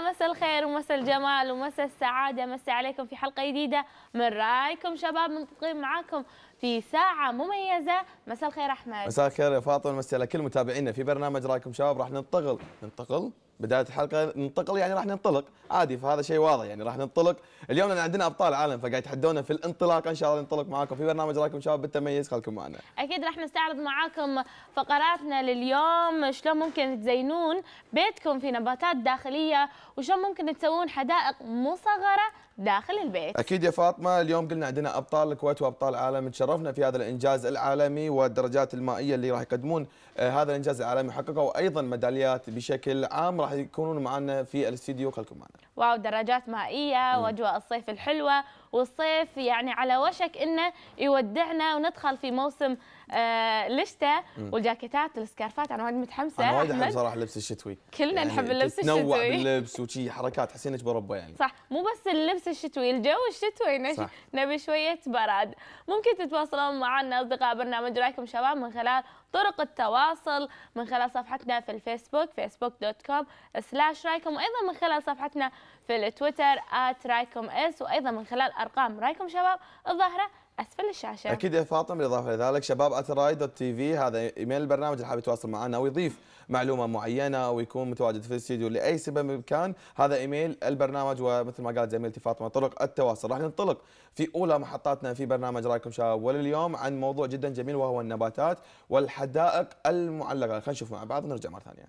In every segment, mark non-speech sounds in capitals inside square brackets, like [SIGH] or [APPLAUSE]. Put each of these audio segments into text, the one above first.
مساء الخير ومساء الجمال ومساء السعادة مساء عليكم في حلقة جديدة من رايكم شباب منطقين معاكم في ساعة مميزة مساء الخير أحمد مساء الخير يا فاطمة مساء على كل متابعينا في برنامج رايكم شباب راح ننتقل ننتقل بدايه الحلقه ننتقل يعني راح ننطلق عادي فهذا شيء واضح يعني راح ننطلق اليوم لان عندنا ابطال عالم فقاعد يتحدونا في الانطلاق ان شاء الله ننطلق معاكم في برنامج رايكم شباب بالتميز خلكم معنا اكيد راح نستعرض معاكم فقراتنا لليوم شلون ممكن تزينون بيتكم في نباتات داخليه وشلون ممكن تسوون حدائق مصغره داخل البيت اكيد يا فاطمه اليوم قلنا عندنا ابطال الكويت وابطال العالم تشرفنا في هذا الانجاز العالمي والدرجات المائيه اللي راح يقدمون آه، هذا الانجاز العالمي حققوا ايضا ميداليات بشكل عام راح يكونون معنا في الاستديو خلكم معنا واو درجات مائيه واجواء الصيف الحلوه والصيف يعني على وشك انه يودعنا وندخل في موسم آه، لشته والجاكيتات والسكارفات انا وايد متحمسه انا وايد احب صراحه اللبس الشتوي كلنا يعني نحب اللبس الشتوي تنوع باللبس وشي حركات تحسين انك بربه يعني صح مو بس اللبس الشتوي الجو الشتوي صح. نبي شويه براد ممكن تتواصلون معنا اصدقاء برنامج رايكم شباب من خلال طرق التواصل من خلال صفحتنا في الفيسبوك فيسبوك دوت كوم سلاش رايكم وايضا من خلال صفحتنا في التويتر ات رايكم اس وايضا من خلال ارقام رايكم شباب الظاهره اسفل الشاشه اكيد يا فاطمه بالاضافه لذلك شباب اتراي دوت تي في هذا ايميل البرنامج اللي حاب يتواصل معنا ويضيف معلومه معينه ويكون متواجد في الاستديو لاي سبب كان هذا ايميل البرنامج ومثل ما قالت زميلتي فاطمه طرق التواصل راح ننطلق في اولى محطاتنا في برنامج رايكم شباب ولليوم عن موضوع جدا جميل وهو النباتات والحدائق المعلقه خلينا نشوف مع بعض ونرجع مره ثانيه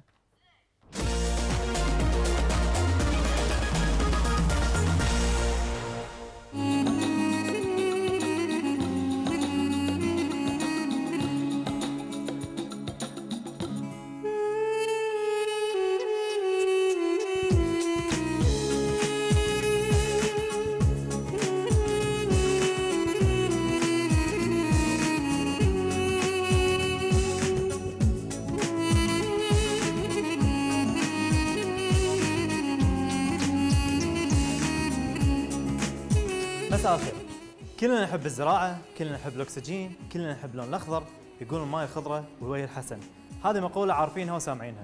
كلنا نحب الزراعة، كلنا نحب الأكسجين، كلنا نحب اللون الأخضر، يقولون الماي خضرة والوجه الحسن. هذه مقولة عارفينها وسامعينها.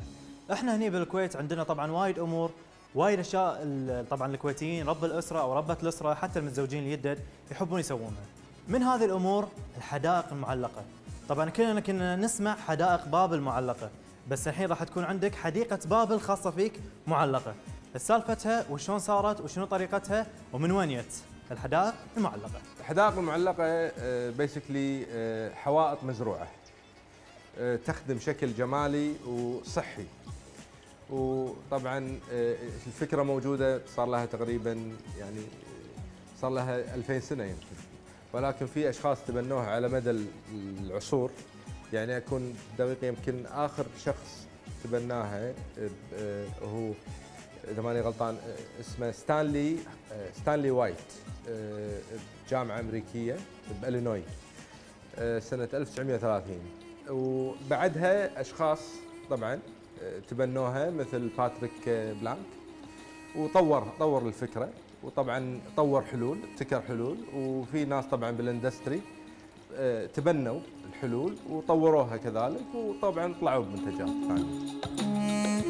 احنا هنا بالكويت عندنا طبعا وايد أمور وايد اشياء طبعا الكويتيين رب الاسره او ربه الاسره حتى المتزوجين الجدد يحبون يسوونها. من هذه الامور الحدائق المعلقه. طبعا كلنا كنا نسمع حدائق بابل معلقه، بس الحين راح تكون عندك حديقه بابل خاصه فيك معلقه. سالفتها وشلون صارت وشنو طريقتها ومن وين جت؟ الحدائق المعلقه. الحدائق المعلقه بيسكلي آه، آه، حوائط مزروعه آه، تخدم شكل جمالي وصحي وطبعا الفكره موجوده صار لها تقريبا يعني صار لها 2000 سنه يمكن ولكن في اشخاص تبنوها على مدى العصور يعني اكون دقيق يمكن اخر شخص تبناها هو اذا ماني غلطان اسمه ستانلي ستانلي وايت بجامعه امريكيه بالينوي سنه 1930 وبعدها اشخاص طبعا تبنوها مثل باتريك بلانك وطور طور الفكره وطبعا طور حلول ابتكر حلول وفي ناس طبعا بالاندستري تبنوا الحلول وطوروها كذلك وطبعا طلعوا بمنتجات ثانيه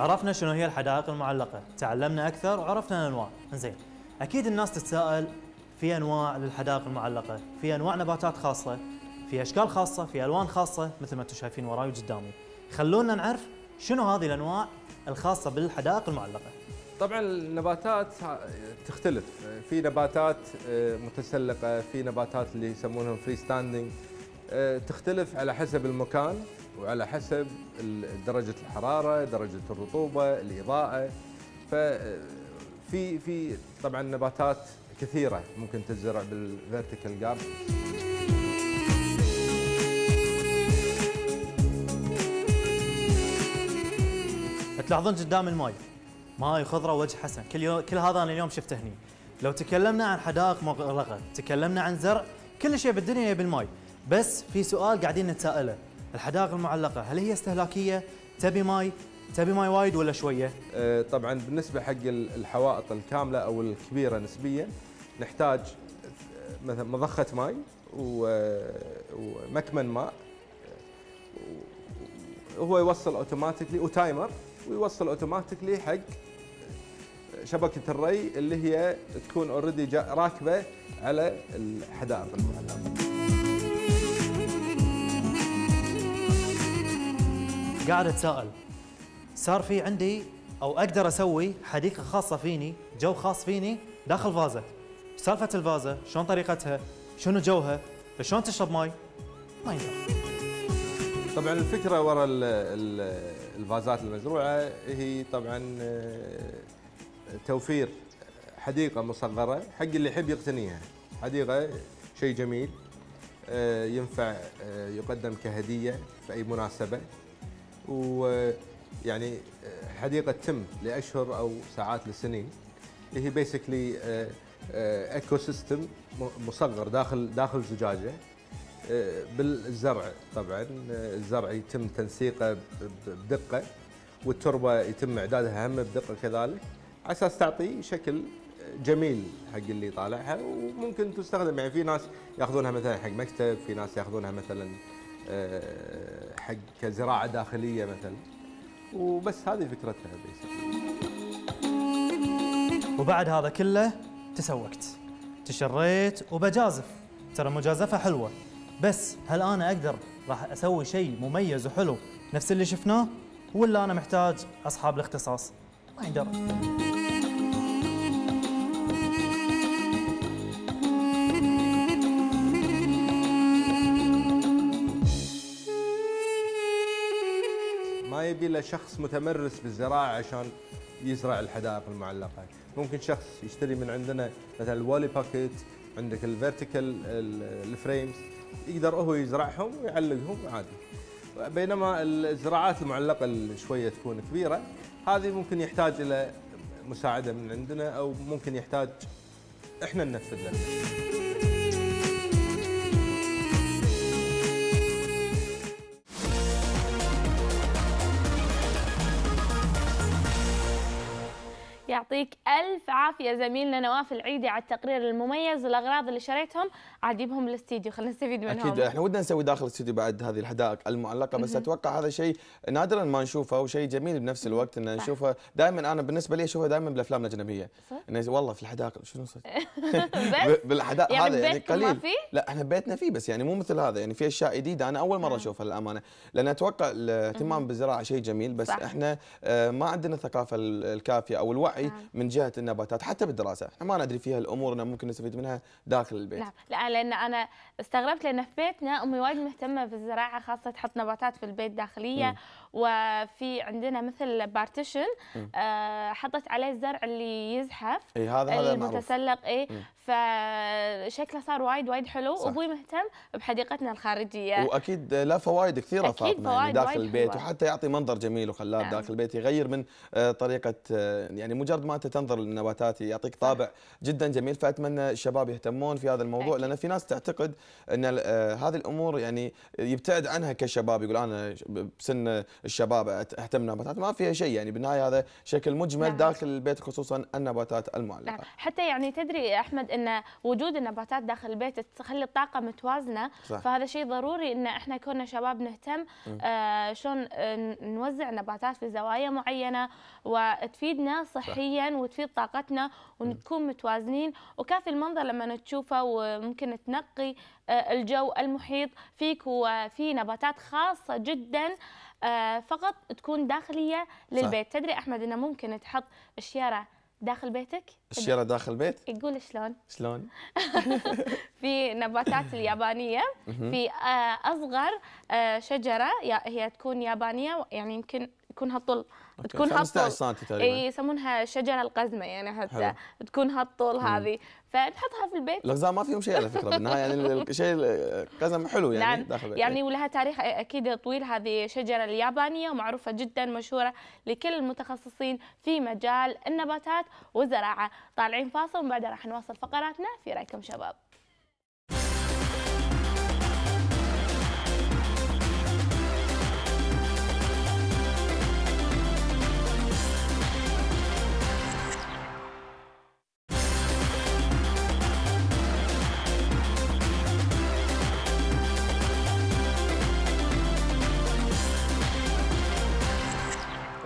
عرفنا شنو هي الحدائق المعلقة تعلمنا أكثر وعرفنا الأنواع زين أكيد الناس تتساءل في أنواع للحدائق المعلقة في أنواع نباتات خاصة في أشكال خاصة في ألوان خاصة مثل ما أنتم شايفين وراي وقدامي خلونا نعرف شنو هذه الأنواع الخاصة بالحدائق المعلقة طبعا النباتات تختلف في نباتات آه، متسلقه في نباتات اللي يسمونهم فري ستاندنج آه، تختلف على حسب المكان وعلى حسب درجة الحرارة درجة الرطوبة الإضاءة ففي في طبعا نباتات كثيرة ممكن تزرع بالفيرتيكال جارد تلاحظون قدام الماي ماي خضره وجه حسن كل يوم كل هذا انا اليوم شفته هني لو تكلمنا عن حدائق مغلقه تكلمنا عن زرع كل شيء بالدنيا يبي الماي بس في سؤال قاعدين نتساءله الحدائق المعلقه هل هي استهلاكيه تبي ماي تبي ماي وايد ولا شويه أه، طبعا بالنسبه حق الحوائط الكامله او الكبيره نسبيا نحتاج مثلا مضخه ماي ومكمن ماء وهو يوصل اوتوماتيكلي وتايمر ويوصل اوتوماتيكلي حق شبكه الري اللي هي تكون اوريدي راكبه على الحدائق المعلقه قاعد اتساءل صار في عندي او اقدر اسوي حديقه خاصه فيني جو خاص فيني داخل فازه سالفه الفازه شلون طريقتها شنو جوها شلون تشرب ماي ما يقدر طبعا الفكره وراء الفازات المزروعه هي طبعا آه، توفير حديقه مصغره حق اللي يحب يقتنيها حديقه شيء جميل آه، ينفع آه، يقدم كهديه في اي مناسبه ويعني حديقه تم لاشهر او ساعات لسنين هي بيسكلي ايكو سيستم مصغر داخل داخل زجاجه آه، بالزرع طبعا آه، الزرع يتم تنسيقه بدقه والتربه يتم اعدادها هم بدقه كذلك على اساس تعطي شكل جميل حق اللي طالعها وممكن تستخدم يعني في ناس ياخذونها مثلا حق مكتب في ناس ياخذونها مثلا آه، حق كزراعه داخليه مثلا وبس هذه فكرتها بيس وبعد هذا كله تسوقت تشريت وبجازف ترى مجازفه حلوه بس هل انا اقدر راح اسوي شيء مميز وحلو نفس اللي شفناه ولا انا محتاج اصحاب الاختصاص ما يندرى يبي له شخص متمرس بالزراعة عشان يزرع الحدائق المعلقة ممكن شخص يشتري من عندنا مثلا الوالي باكيت عندك الفيرتيكال الفريمز يقدر هو يزرعهم ويعلقهم عادي بينما الزراعات المعلقة اللي شوية تكون كبيرة هذه ممكن يحتاج إلى مساعدة من عندنا أو ممكن يحتاج إحنا ننفذ لها يعطيك ألف عافية زميلنا نواف العيدي على التقرير المميز والاغراض اللي شريتهم عجيبهم الاستديو خلينا نستفيد منهم أكيد احنا ودنا نسوي داخل الاستديو بعد هذه الحدائق المعلقة بس أتوقع هذا شيء نادرا ما نشوفه وشيء جميل بنفس الوقت أن نشوفه دائما أنا بالنسبة لي أشوفه دائما بالأفلام الأجنبية إنه والله في الحدائق شنو صرت بالحدائق هذا يعني قليل ما لا احنا بيتنا فيه بس يعني مو مثل هذا يعني في أشياء جديدة أنا أول مرة آه. أشوفها للأمانة لأن أتوقع الاهتمام بالزراعة شيء جميل بس صح. احنا آه، ما عندنا الثقافة الكافية أو الوعي الصحي نعم. من جهه النباتات حتى بالدراسه احنا ما ندري فيها الامور انه ممكن نستفيد منها داخل البيت نعم لا لان انا استغربت لان في بيتنا امي وايد مهتمه بالزراعه خاصه تحط نباتات في البيت داخليه م. وفي عندنا مثل بارتيشن آه، حطت عليه الزرع اللي يزحف اي هذا هذا المتسلق اي فشكله صار وايد وايد حلو صح. وابوي مهتم بحديقتنا الخارجيه واكيد له فوائد كثيره أكيد فاطمه فوائد يعني داخل وايد البيت حلوة. وحتى يعطي منظر جميل وخلاب نعم. داخل البيت يغير من آه، طريقه آه، يعني مجرد ما انت تنظر للنباتات يعطيك طابع صح. جدا جميل فاتمنى الشباب يهتمون في هذا الموضوع أكيد. لان في ناس تعتقد ان هذه الامور يعني يبتعد عنها كشباب يقول انا بسن الشباب اهتم نباتات ما فيها شيء يعني بالنهايه هذا شكل مجمل نعم. داخل البيت خصوصا النباتات المعلقه نعم. حتى يعني تدري احمد ان وجود النباتات داخل البيت تخلي الطاقه متوازنه صح. فهذا شيء ضروري ان احنا كنا شباب نهتم آه شلون آه، نوزع نباتات في زوايا معينه وتفيدنا صحيا صح. وتفيد طاقتنا ونكون متوازنين وكافي المنظر لما تشوفه وممكن تنقي آه، الجو المحيط فيك وفي نباتات خاصة جدا آه، فقط تكون داخلية للبيت صح. تدري أحمد أنه ممكن تحط الشيارة داخل بيتك؟ الشيارة داخل البيت يقول شلون؟ شلون؟ [LAUGHS] في نباتات [LAUGHS] اليابانية في آه، أصغر شجرة هي تكون يابانية يعني يمكن يكون هالطول تكون هالطول 15 سم تقريبا يسمونها الشجرة القزمة يعني حتى تكون هالطول هذه فنحطها في البيت الاقزام ما فيهم شيء على فكره بالنهايه يعني الشيء قزم حلو يعني نعم. داخل البيت. يعني ولها تاريخ اكيد طويل هذه شجره اليابانيه معروفه جدا مشهوره لكل المتخصصين في مجال النباتات والزراعه طالعين فاصل وبعدها راح نواصل فقراتنا في رايكم شباب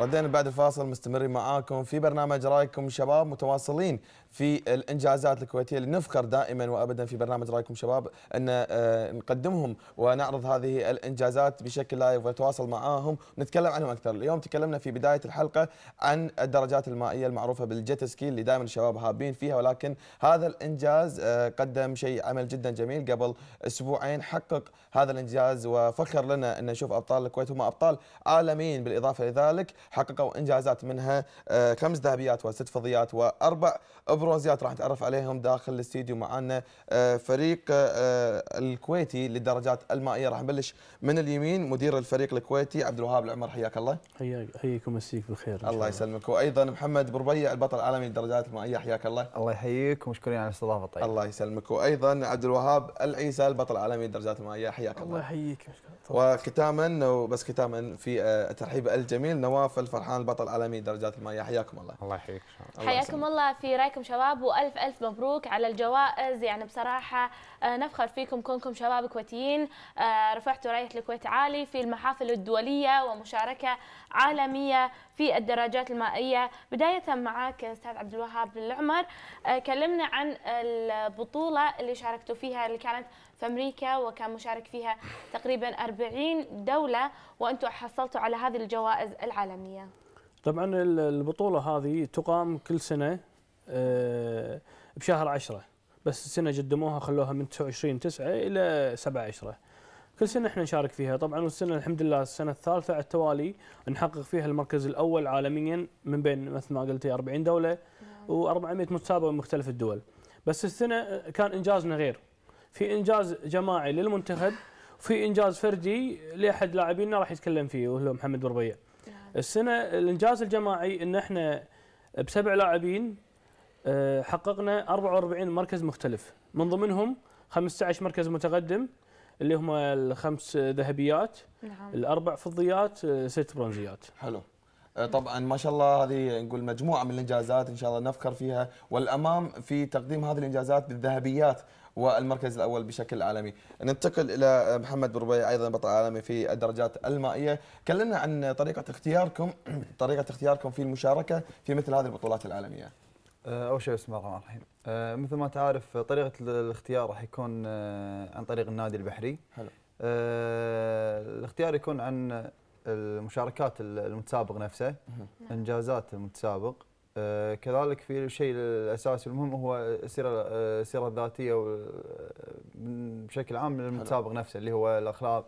ردينا بعد الفاصل مستمرين معاكم في برنامج رايكم شباب متواصلين في الانجازات الكويتيه اللي نفخر دائما وابدا في برنامج رايكم شباب ان آه، نقدمهم ونعرض هذه الانجازات بشكل لايف ونتواصل معاهم ونتكلم عنهم اكثر، اليوم تكلمنا في بدايه الحلقه عن الدرجات المائيه المعروفه بالجيت سكي اللي دائما الشباب هابين فيها ولكن هذا الانجاز آه، قدم شيء عمل جدا جميل قبل اسبوعين حقق هذا الانجاز وفخر لنا ان نشوف ابطال الكويت هم ابطال عالميين بالاضافه لذلك حققوا انجازات منها آه، خمس ذهبيات وست فضيات واربع أبو البروازيات راح نتعرف عليهم داخل الاستديو معنا آه، فريق آه، الكويتي للدرجات المائيه راح نبلش من اليمين مدير الفريق الكويتي عبد الوهاب العمر حياك الله حياك حياك ومسيك بالخير الله يسلمك وايضا محمد بربيع البطل العالمي للدرجات المائيه حياك الله الله يحييك ومشكورين على الاستضافه طيب الله يسلمك وايضا عبد الوهاب العيسى البطل العالمي للدرجات المائيه حياك الله الله يحييك طيب. وختاما وبس ختاما في آه، الترحيب الجميل نواف الفرحان البطل العالمي للدرجات المائيه حياكم الله الله يحييك حياكم الله في رايكم شباب والف الف مبروك على الجوائز يعني بصراحه آه، نفخر فيكم كونكم شباب كويتيين آه، رفعتوا رايه الكويت عالي في المحافل الدوليه ومشاركه عالميه في الدراجات المائيه بدايه معك استاذ عبد الوهاب العمر آه، كلمنا عن البطوله اللي شاركتوا فيها اللي كانت في امريكا وكان مشارك فيها تقريبا 40 دوله وانتم حصلتوا على هذه الجوائز العالميه طبعا البطوله هذه تقام كل سنه آه، بشهر 10 بس السنه قدموها خلوها من 29 9 الى 7 10 كل سنه احنا نشارك فيها طبعا والسنه الحمد لله السنه الثالثه على التوالي نحقق فيها المركز الاول عالميا من بين مثل ما قلتي 40 دوله نعم. و400 متسابق من مختلف الدول بس السنه آه، كان انجازنا غير في انجاز جماعي للمنتخب وفي انجاز فردي لاحد لاعبينا راح يتكلم فيه وهو محمد بربيع نعم. السنه الانجاز الجماعي ان احنا بسبع لاعبين آه، حققنا 44 مركز مختلف من ضمنهم 15 مركز متقدم اللي هم الخمس ذهبيات نعم. الاربع فضيات آه، ست برونزيات حلو آه، طبعا ما شاء الله هذه نقول مجموعه من الانجازات ان شاء الله نفخر فيها والامام في تقديم هذه الانجازات بالذهبيات والمركز الاول بشكل عالمي. ننتقل الى محمد بربي ايضا بطل عالمي في الدرجات المائيه، كلمنا عن طريقه اختياركم طريقه اختياركم في المشاركه في مثل هذه البطولات العالميه. آه، اول شيء بسم الله الرحمن الرحيم آه، مثل ما تعرف طريقه الاختيار راح يكون آه، عن طريق النادي البحري حلو الاختيار يكون عن المشاركات المتسابق نفسه انجازات المتسابق كذلك في الشيء الاساسي المهم هو السيره السيره الذاتيه بشكل عام للمتسابق نفسه اللي هو الاخلاق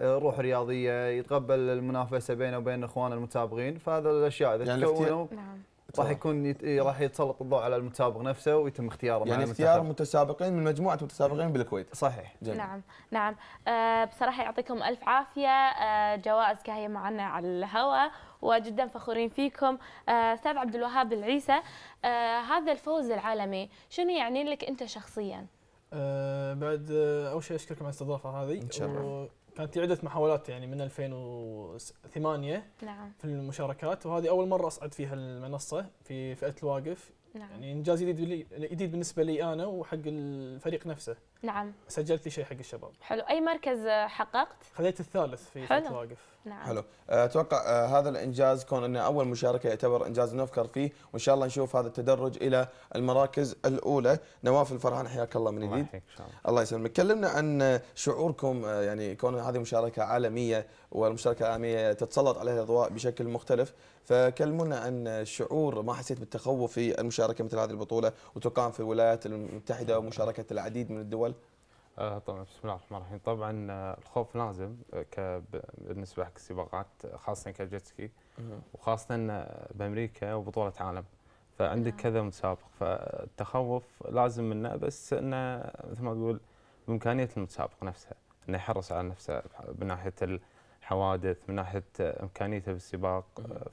الروح الرياضيه يتقبل المنافسه بينه وبين اخوانه المتسابقين فهذا الاشياء اذا يعني تكونوا نعم راح يكون إيه، راح يتسلط الضوء على المتسابق نفسه ويتم اختياره يعني اختيار متسابقين من مجموعه متسابقين بالكويت صحيح جميل. نعم نعم أه بصراحه يعطيكم الف عافيه أه جوائز كهي معنا على الهواء وجدا فخورين فيكم آه، استاذ أه عبد الوهاب العيسى آه، هذا الفوز العالمي شنو يعني لك انت شخصيا آه، بعد اول شيء اشكركم على الاستضافه هذه ان شاء الله كانت عدة محاولات يعني من 2008 نعم في المشاركات وهذه أول مرة أصعد فيها المنصة في فئة الواقف نعم. يعني إنجاز جديد جديد بالنسبة لي أنا وحق الفريق نفسه نعم سجلت لي شيء حق الشباب حلو اي مركز حققت خذيت الثالث في حلو. واقف نعم حلو آه، اتوقع آه، هذا الانجاز كون انه اول مشاركه يعتبر انجاز نفخر فيه وان شاء الله نشوف هذا التدرج الى المراكز الاولى نواف الفرحان حياك الله من جديد الله, الله يسلمك كلمنا عن شعوركم آه، يعني كون هذه مشاركه عالميه والمشاركه العالميه تتسلط عليها الاضواء بشكل مختلف فكلمونا عن شعور ما حسيت بالتخوف في المشاركه مثل هذه البطوله وتقام في الولايات المتحده ومشاركه العديد من الدول آه طبعا بسم الله الرحمن الرحيم طبعا آه، الخوف لازم آه، بالنسبه حق السباقات آه، خاصه كالجيتسكي وخاصه بامريكا وبطوله عالم فعندك نعم. كذا متسابق فالتخوف لازم منه بس انه مثل ما تقول بامكانيه المتسابق نفسه انه يحرص على نفسه من ناحيه الحوادث من ناحيه امكانيته بالسباق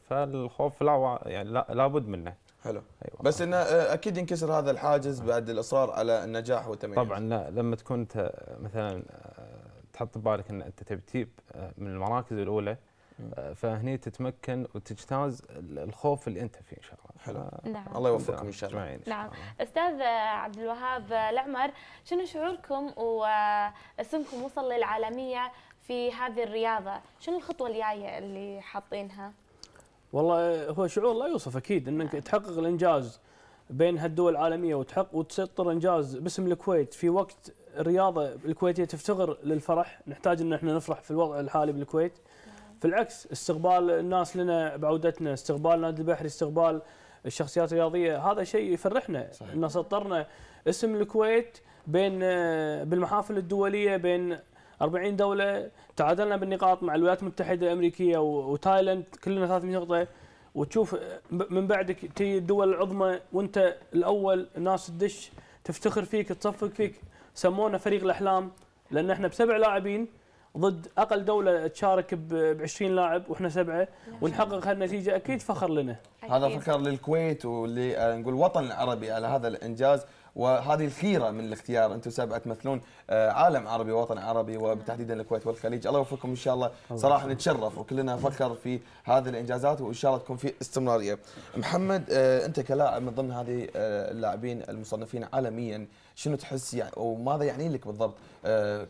فالخوف لا يعني لابد منه حلو أيوة. بس انه اكيد ينكسر هذا الحاجز بعد الاصرار على النجاح والتميز طبعا لا لما تكون انت مثلا آه، تحط ببالك ان انت تبي تجيب آه، من المراكز الاولى آه، فهني تتمكن وتجتاز الخوف اللي انت فيه ان شاء الله حلو نعم. الله يوفقكم ان شاء الله نعم استاذ عبد الوهاب العمر شنو شعوركم واسمكم وصل للعالميه في هذه الرياضه شنو الخطوه الجايه اللي حاطينها والله هو شعور لا يوصف اكيد انك نعم. تحقق الانجاز بين هالدول العالميه وتحقق وتسطر انجاز باسم الكويت في وقت الرياضه الكويتيه تفتقر للفرح، نحتاج ان احنا نفرح في الوضع الحالي بالكويت. نعم. في العكس استقبال الناس لنا بعودتنا، استقبال نادي البحري، استقبال الشخصيات الرياضيه، هذا شيء يفرحنا صحيح. ان سطرنا اسم الكويت بين بالمحافل الدوليه بين 40 دوله تعادلنا بالنقاط مع الولايات المتحده الامريكيه وتايلند كلنا 300 نقطه وتشوف من بعدك تي الدول العظمى وانت الاول الناس تدش تفتخر فيك تصفق فيك سمونا فريق الاحلام لان احنا بسبع لاعبين ضد اقل دوله تشارك ب 20 لاعب واحنا سبعه ونحقق هالنتيجه اكيد فخر لنا هذا فخر للكويت آه، نقول الوطن العربي على هذا الانجاز وهذه الخيره من الاختيار انتم سبعة تمثلون آه، عالم عربي ووطن عربي وبتحديدا الكويت والخليج الله يوفقكم ان شاء الله صراحه نتشرف وكلنا نفكر في هذه الانجازات وان شاء الله تكون في استمراريه محمد آه، انت كلاعب من ضمن هذه آه، اللاعبين المصنفين عالميا شنو تحس يعني وماذا يعني لك بالضبط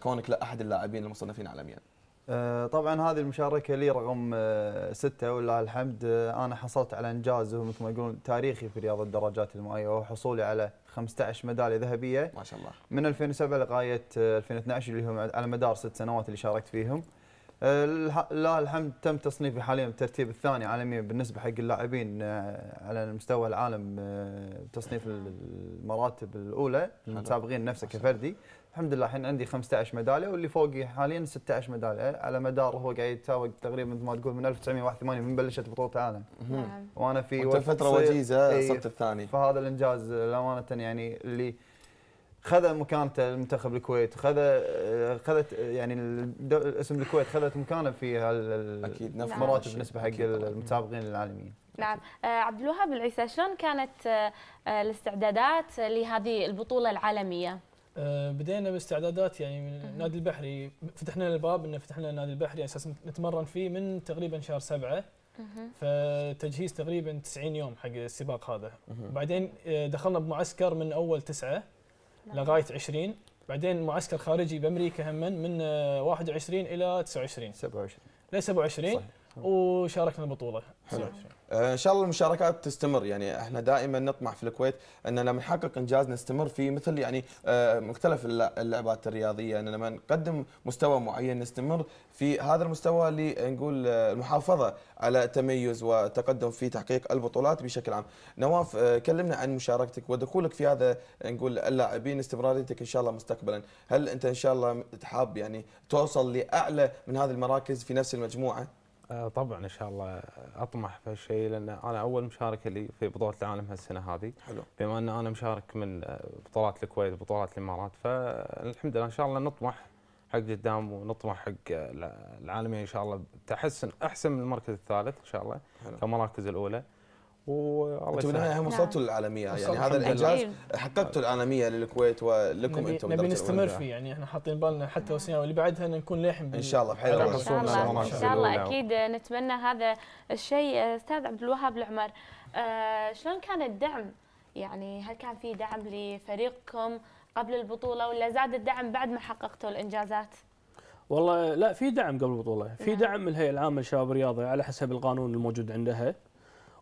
كونك احد اللاعبين المصنفين عالميا آه، طبعا هذه المشاركه لي رقم آه، ستة ولله الحمد آه، انا حصلت على انجاز مثل ما يقولون تاريخي في رياضه الدراجات المائيه وحصولي حصولي على 15 ميداليه ذهبيه ما شاء الله من 2007 لغايه 2012 اللي هم على مدار ست سنوات اللي شاركت فيهم لله الحمد تم تصنيفي حاليا بالترتيب الثاني عالميا بالنسبه حق اللاعبين على مستوى العالم بتصنيف المراتب الاولى المتسابقين نفسه كفردي الحمد لله الحين عندي 15 ميداليه واللي فوقي حاليا 16 ميداليه على مدار هو قاعد يتسابق تقريبا مثل ما تقول من 1981 من بلشت بطوله العالم وانا في وقت فتره وجيزه إيه، صرت الثاني فهذا الانجاز للامانه يعني اللي خذ مكانته المنتخب الكويت خذ خذت يعني اسم الكويت خذت مكانه في اكيد نفس مراتب بالنسبه نعم. حق المتسابقين العالميين نعم آه، عبد الوهاب العيسى شلون كانت آه، آه، الاستعدادات لهذه البطوله العالميه آه، بدينا باستعدادات يعني من النادي البحري فتحنا الباب انه فتحنا النادي البحري اساس نتمرن فيه من تقريبا شهر سبعه فتجهيز تقريبا 90 يوم حق السباق هذا بعدين آه، دخلنا بمعسكر من اول تسعه نعم. لغايه 20 بعدين معسكر خارجي بامريكا هم من 21 آه، الى 29 27 ل 27 وشاركنا البطوله 27 آه، ان شاء الله المشاركات تستمر يعني احنا دائما نطمح في الكويت ان لما نحقق انجاز نستمر في مثل يعني آه، مختلف اللعبات الرياضيه ان لما نقدم مستوى معين نستمر في هذا المستوى لنقول آه، المحافظه على تميز وتقدم في تحقيق البطولات بشكل عام. نواف كلمنا عن مشاركتك ودخولك في هذا نقول اللاعبين استمراريتك ان شاء الله مستقبلا، هل انت ان شاء الله حاب يعني توصل لاعلى من هذه المراكز في نفس المجموعه؟ آه، طبعا ان شاء الله اطمح في هالشيء لان انا اول مشاركه لي في بطوله العالم هالسنه هذه حلو بما ان انا مشارك من آه، بطولات الكويت وبطولات الامارات فالحمد لله ان شاء الله نطمح حق قدام ونطمح حق آه، العالميه ان شاء الله تحسن احسن من المركز الثالث ان شاء الله حلو. كمراكز الاولى والله انتم بالنهايه هم وصلتوا للعالميه نعم. يعني هذا الانجاز إيه. حققتوا العالميه للكويت ولكم نبي انتم نبي نستمر فيه يعني احنا حاطين بالنا حتى نعم. وسيم اللي بعدها ان نكون للحين ان شاء الله بحيث ان شاء الله ان شاء الله اكيد نتمنى هذا الشيء استاذ عبد الوهاب العمر آه، شلون كان الدعم يعني هل كان في دعم لفريقكم قبل البطوله ولا زاد الدعم بعد ما حققتوا الانجازات؟ والله لا في دعم قبل البطوله، في نعم. دعم من الهيئه العامه للشباب الرياضي على حسب القانون الموجود عندها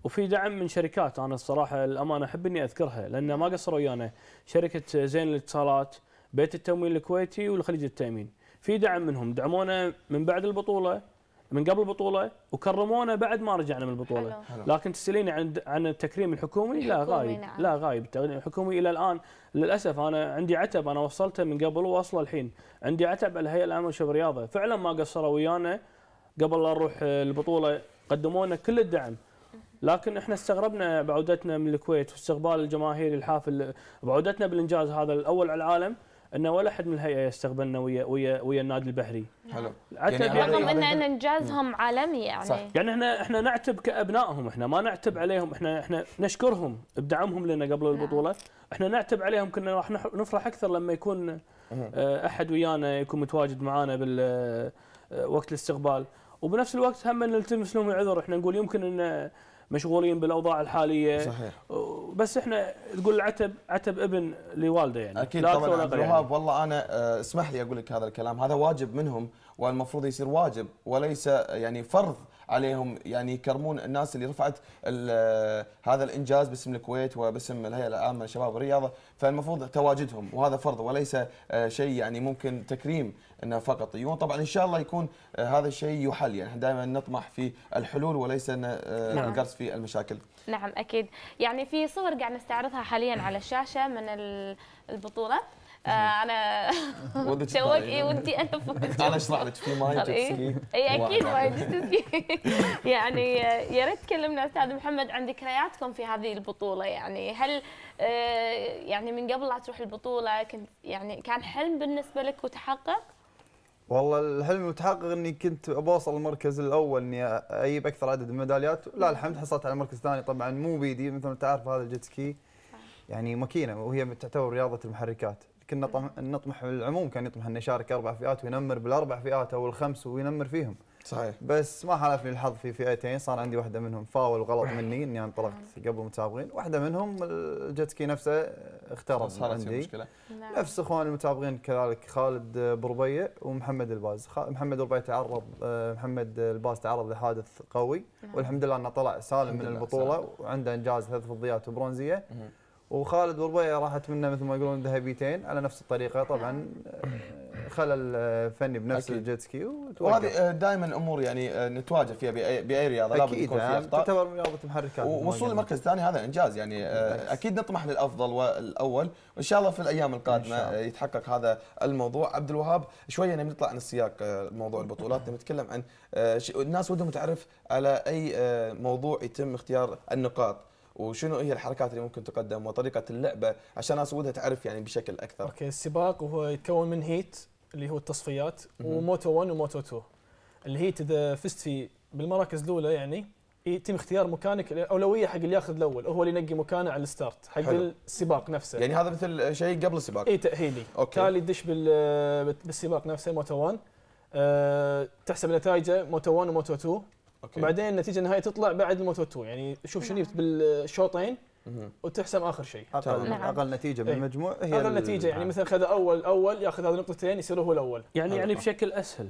وفي دعم من شركات انا الصراحه الامانه احب اني اذكرها لان ما قصروا ويانا شركه زين الاتصالات بيت التمويل الكويتي والخليج التامين في دعم منهم دعمونا من بعد البطوله من قبل البطوله وكرمونا بعد ما رجعنا من البطوله حلو. لكن تساليني عن عن التكريم الحكومي لا غايب نعم. لا غايب التكريم الحكومي الى الان للاسف انا عندي عتب انا وصلته من قبل واصله الحين عندي عتب على الهيئه العامه للشباب الرياضه فعلا ما قصروا ويانا قبل لا نروح البطوله قدموا لنا كل الدعم لكن احنا استغربنا بعودتنا من الكويت واستقبال الجماهير الحافل بعودتنا بالانجاز هذا الاول على العالم انه ولا احد من الهيئه يستقبلنا ويا ويا ويا النادي البحري. حلو. يعني, يعني رغم ان ان انجازهم عالمي يعني. صح. يعني احنا احنا نعتب كابنائهم احنا ما نعتب عليهم احنا احنا نشكرهم بدعمهم لنا قبل نعم. البطوله، احنا نعتب عليهم كنا راح نفرح اكثر لما يكون آه، احد ويانا يكون متواجد معانا بال آه، وقت الاستقبال، وبنفس الوقت هم نلتمس لهم العذر احنا نقول يمكن انه مشغولين بالاوضاع الحاليه صحيح بس احنا تقول عتب عتب ابن لوالده يعني اكيد لا طبعا عبد الوهاب يعني. والله انا آه، اسمح لي اقول لك هذا الكلام هذا واجب منهم والمفروض يصير واجب وليس يعني فرض عليهم يعني يكرمون الناس اللي رفعت هذا الانجاز باسم الكويت وباسم الهيئه العامه للشباب والرياضه فالمفروض تواجدهم وهذا فرض وليس آه، شيء يعني ممكن تكريم انه فقط يجون طبعا ان شاء الله يكون آه، هذا الشيء يحل يعني احنا دائما نطمح في الحلول وليس نقرص آه، نعم. في المشاكل نعم اكيد يعني في صور قاعد نستعرضها حاليا على الشاشه من البطوله آه، انا [LAUGHS] شواك ايه يعني. ودي انا [LAUGHS] انا اشرح لك في ماي إيه؟ تسكي اي اكيد ماي تسكي [LAUGHS] يعني يا ريت تكلمنا استاذ محمد عن ذكرياتكم في هذه البطوله يعني هل آه، يعني من قبل لا تروح البطوله كنت يعني كان حلم بالنسبه لك وتحقق؟ والله الحلم متحقق اني كنت بوصل المركز الاول اني اجيب اكثر عدد من الميداليات لا الحمد حصلت على المركز الثاني طبعا مو بيدي مثل ما تعرف هذا الجيتسكي آه. يعني ماكينه وهي تعتبر رياضه المحركات كنا نطمح العموم كان يطمح انه يشارك اربع فئات وينمر بالاربع فئات او الخمس وينمر فيهم صحيح بس ما حالفني الحظ في فئتين صار عندي واحده منهم فاول غلط مني اني انطلقت قبل المتابعين واحده منهم الجتسكي نفسه اخترب عندي مشكلة. نعم. نفس اخواني المتابعين كذلك خالد بربيع ومحمد الباز محمد بربيع تعرض آه، محمد الباز تعرض لحادث قوي نعم. والحمد لله انه طلع سالم من البطوله وعنده انجاز ثلاث فضيات وبرونزيه وخالد وربيع راحت منه مثل ما يقولون ذهبيتين على نفس الطريقه طبعا نعم. آه، خلل آه، فني بنفس الجيتسكي وهذه آه، دائما امور يعني نتواجه فيها باي, بأي رياضه لابد يكون في نعم. اخطاء تعتبر من رياضه المحركات ووصول المركز الثاني هذا انجاز يعني اكيد نطمح للافضل والاول وان شاء الله في الايام القادمه يتحقق هذا الموضوع عبد الوهاب شويه نطلع عن السياق موضوع البطولات [COUGHS] نتكلم عن الناس ودهم تعرف على اي موضوع يتم اختيار النقاط وشنو هي الحركات اللي ممكن تقدم وطريقه اللعبه عشان الناس ودها تعرف يعني بشكل اكثر. اوكي السباق وهو يتكون من هيت اللي هو التصفيات وموتو 1 وموتو 2 الهيت اذا فزت في بالمراكز الاولى يعني يتم اختيار مكانك الاولويه حق اللي ياخذ الاول هو اللي ينقي مكانه على الستارت حق حلو. السباق نفسه يعني هذا مثل شيء قبل السباق اي تاهيلي اوكي تالي تدش بالسباق نفسه موتو 1 أه تحسب نتائجه موتو 1 وموتو 2 أوكي. وبعدين النتيجه النهائيه تطلع بعد الموت تو يعني شوف شنو جبت نعم. بالشوطين وتحسم اخر شيء اقل نعم. اقل نتيجه بالمجموع إيه. هي اقل نتيجه يعني آه. مثلا خذ اول اول ياخذ هذه النقطتين يصير هو الاول يعني يعني بشكل اسهل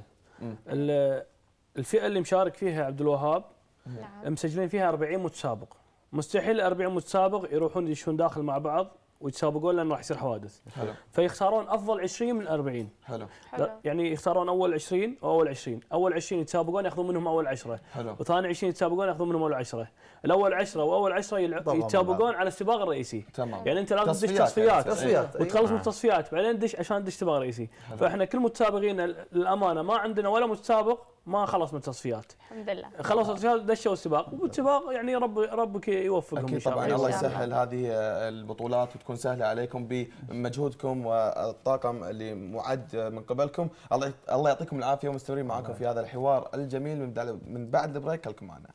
الفئه اللي مشارك فيها عبد الوهاب نعم. مسجلين فيها 40 متسابق مستحيل 40 متسابق يروحون يدشون داخل مع بعض ويتسابقون لان راح يصير حوادث حلو فيختارون افضل 20 من 40 حلو يعني يختارون اول 20 واول 20 اول 20 يتسابقون ياخذون منهم اول 10 حلو وثاني 20 يتسابقون ياخذون منهم اول 10 الاول 10 واول 10 يتسابقون على السباق الرئيسي تمام يعني انت لازم تدش تصفيات يعني تصفيات وتخلص من آه. التصفيات بعدين تدش عشان تدش سباق رئيسي فاحنا كل متسابقين للامانه ما عندنا ولا متسابق ما خلص من التصفيات الحمد لله خلصوا التصفيات دشوا السباق والسباق يعني رب ربك يوفقهم أكيد ان شاء الله طبعا الله يسهل هذه آه، البطولات وتكون سهله عليكم بمجهودكم والطاقم اللي معد من قبلكم الله الله يعطيكم العافيه ومستمرين معاكم في هذا الحوار الجميل من بعد البريك خلكم معنا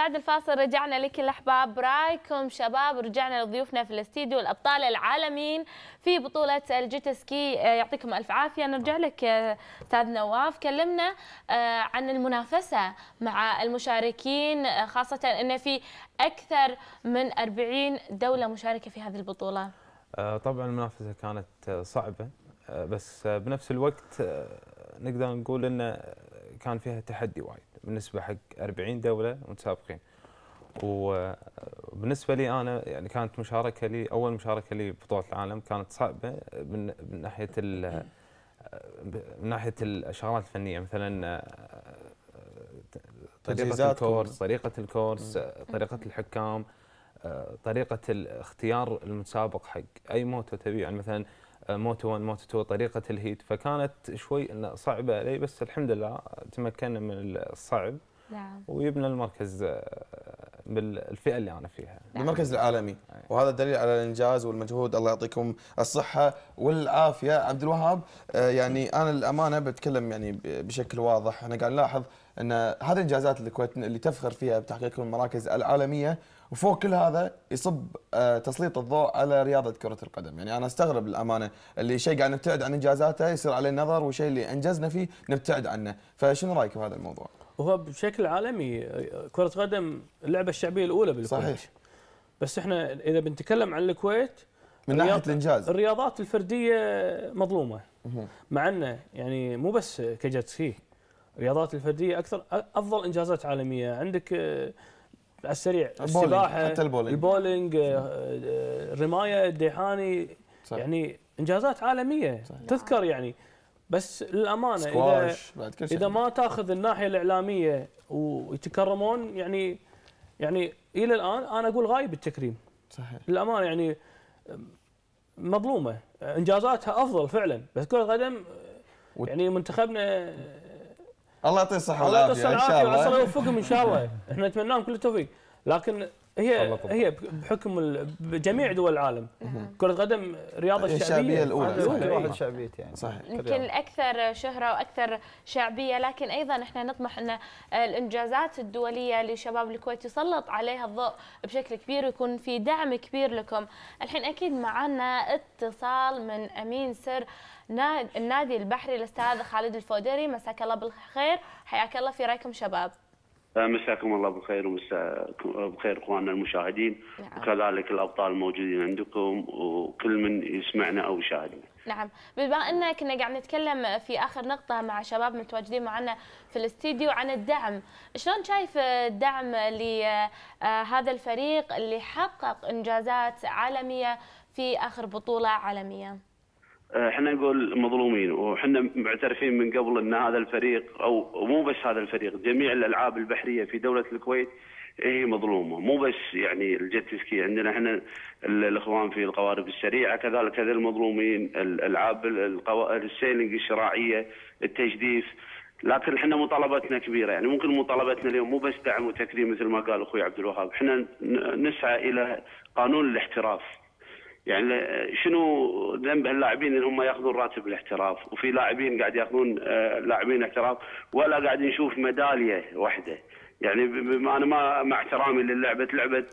بعد الفاصل رجعنا لك الأحباب رايكم شباب رجعنا لضيوفنا في الاستديو الأبطال العالميين في بطولة الجيت سكي آه، يعطيكم ألف عافية نرجع لك آه، أستاذ نواف كلمنا آه، عن المنافسة مع المشاركين خاصة أن في أكثر من 40 دولة مشاركة في هذه البطولة طبعا المنافسة كانت صعبة بس بنفس الوقت نقدر نقول أنه كان فيها تحدي وايد بالنسبه حق 40 دوله متسابقين وبالنسبه لي انا يعني كانت مشاركه لي اول مشاركه لي ببطوله العالم كانت صعبه من, ناحيه ناحيه من ناحيه الشغلات الفنيه مثلا طريقه الكورس طريقه الكورس طريقه الحكام طريقه اختيار المتسابق حق اي موتو تبي يعني مثلا موتو 1 موتو 2 طريقه الهيت فكانت شوي صعبه علي بس الحمد لله تمكنا من الصعب نعم ويبنى المركز آه، بالفئه اللي انا فيها نعم. المركز العالمي وهذا دليل على الانجاز والمجهود الله يعطيكم الصحه والعافيه عبد الوهاب آه، يعني انا الامانه بتكلم يعني بشكل واضح احنا قاعد نلاحظ ان هذه الانجازات الكويت اللي تفخر فيها بتحقيق المراكز العالميه وفوق كل هذا يصب آه، تسليط الضوء على رياضه كره القدم يعني انا استغرب الامانه اللي شيء قاعد نبتعد عن انجازاته يصير عليه نظر وشيء اللي انجزنا فيه نبتعد عنه فشنو رايك بهذا الموضوع وهو بشكل عالمي كره قدم اللعبه الشعبيه الاولى بالكويت صحيح بس احنا اذا بنتكلم عن الكويت من ناحيه الانجاز الرياضات الفرديه مظلومه مع انه يعني مو بس كجت فيه الرياضات الفرديه اكثر افضل انجازات عالميه عندك آه، على السريع السباحه حتى البولينج, البولينج الرمايه آه، آه، الديحاني صح. يعني انجازات عالميه صح. تذكر يعني بس للامانه اذا بعد اذا ما تاخذ الناحيه الاعلاميه ويتكرمون يعني يعني الى الان انا اقول غايب التكريم صحيح للامانه يعني مظلومه انجازاتها افضل فعلا بس كره قدم يعني منتخبنا الله يعطيه الصحه والعافيه الله يعطيه الصحه والعافيه وعسى الله يوفقهم ان شاء الله احنا نتمنى لهم كل التوفيق لكن هي هي بحكم جميع دول العالم كره قدم رياضه الشعبيه الاولى الاولى واحد شعبيه يعني صحيح يمكن اكثر شهره واكثر شعبيه لكن ايضا احنا نطمح ان الانجازات الدوليه لشباب الكويت يسلط عليها الضوء بشكل كبير ويكون في دعم كبير لكم الحين اكيد معنا اتصال من امين سر النادي البحري الاستاذ خالد الفودري مساك الله بالخير حياك الله في رايكم شباب آه، مساكم الله بالخير ومساكم بخير اخواننا المشاهدين نعم. وكذلك الابطال الموجودين عندكم وكل من يسمعنا او يشاهدنا. نعم، بما ان كنا قاعد نتكلم في اخر نقطه مع شباب متواجدين معنا في الاستديو عن الدعم، شلون شايف الدعم لهذا آه، الفريق اللي حقق انجازات عالميه في اخر بطوله عالميه؟ آه، احنا نقول مظلومين وحنا معترفين من قبل ان هذا الفريق او مو بس هذا الفريق جميع الالعاب البحريه في دوله الكويت هي مظلومه مو بس يعني الجت سكي عندنا احنا الاخوان في القوارب السريعه كذلك هذ المظلومين الالعاب القو... السيلنج الشراعيه التجديف لكن احنا مطالبتنا كبيره يعني ممكن مطالبتنا اليوم مو بس دعم وتكريم مثل ما قال اخوي عبد الوهاب احنا نسعى الى قانون الاحتراف يعني شنو ذنب هاللاعبين ان هم ياخذون راتب الاحتراف وفي لاعبين قاعد ياخذون آه، لاعبين احتراف ولا قاعد نشوف ميداليه واحده يعني انا ما مع احترامي للعبه لعبه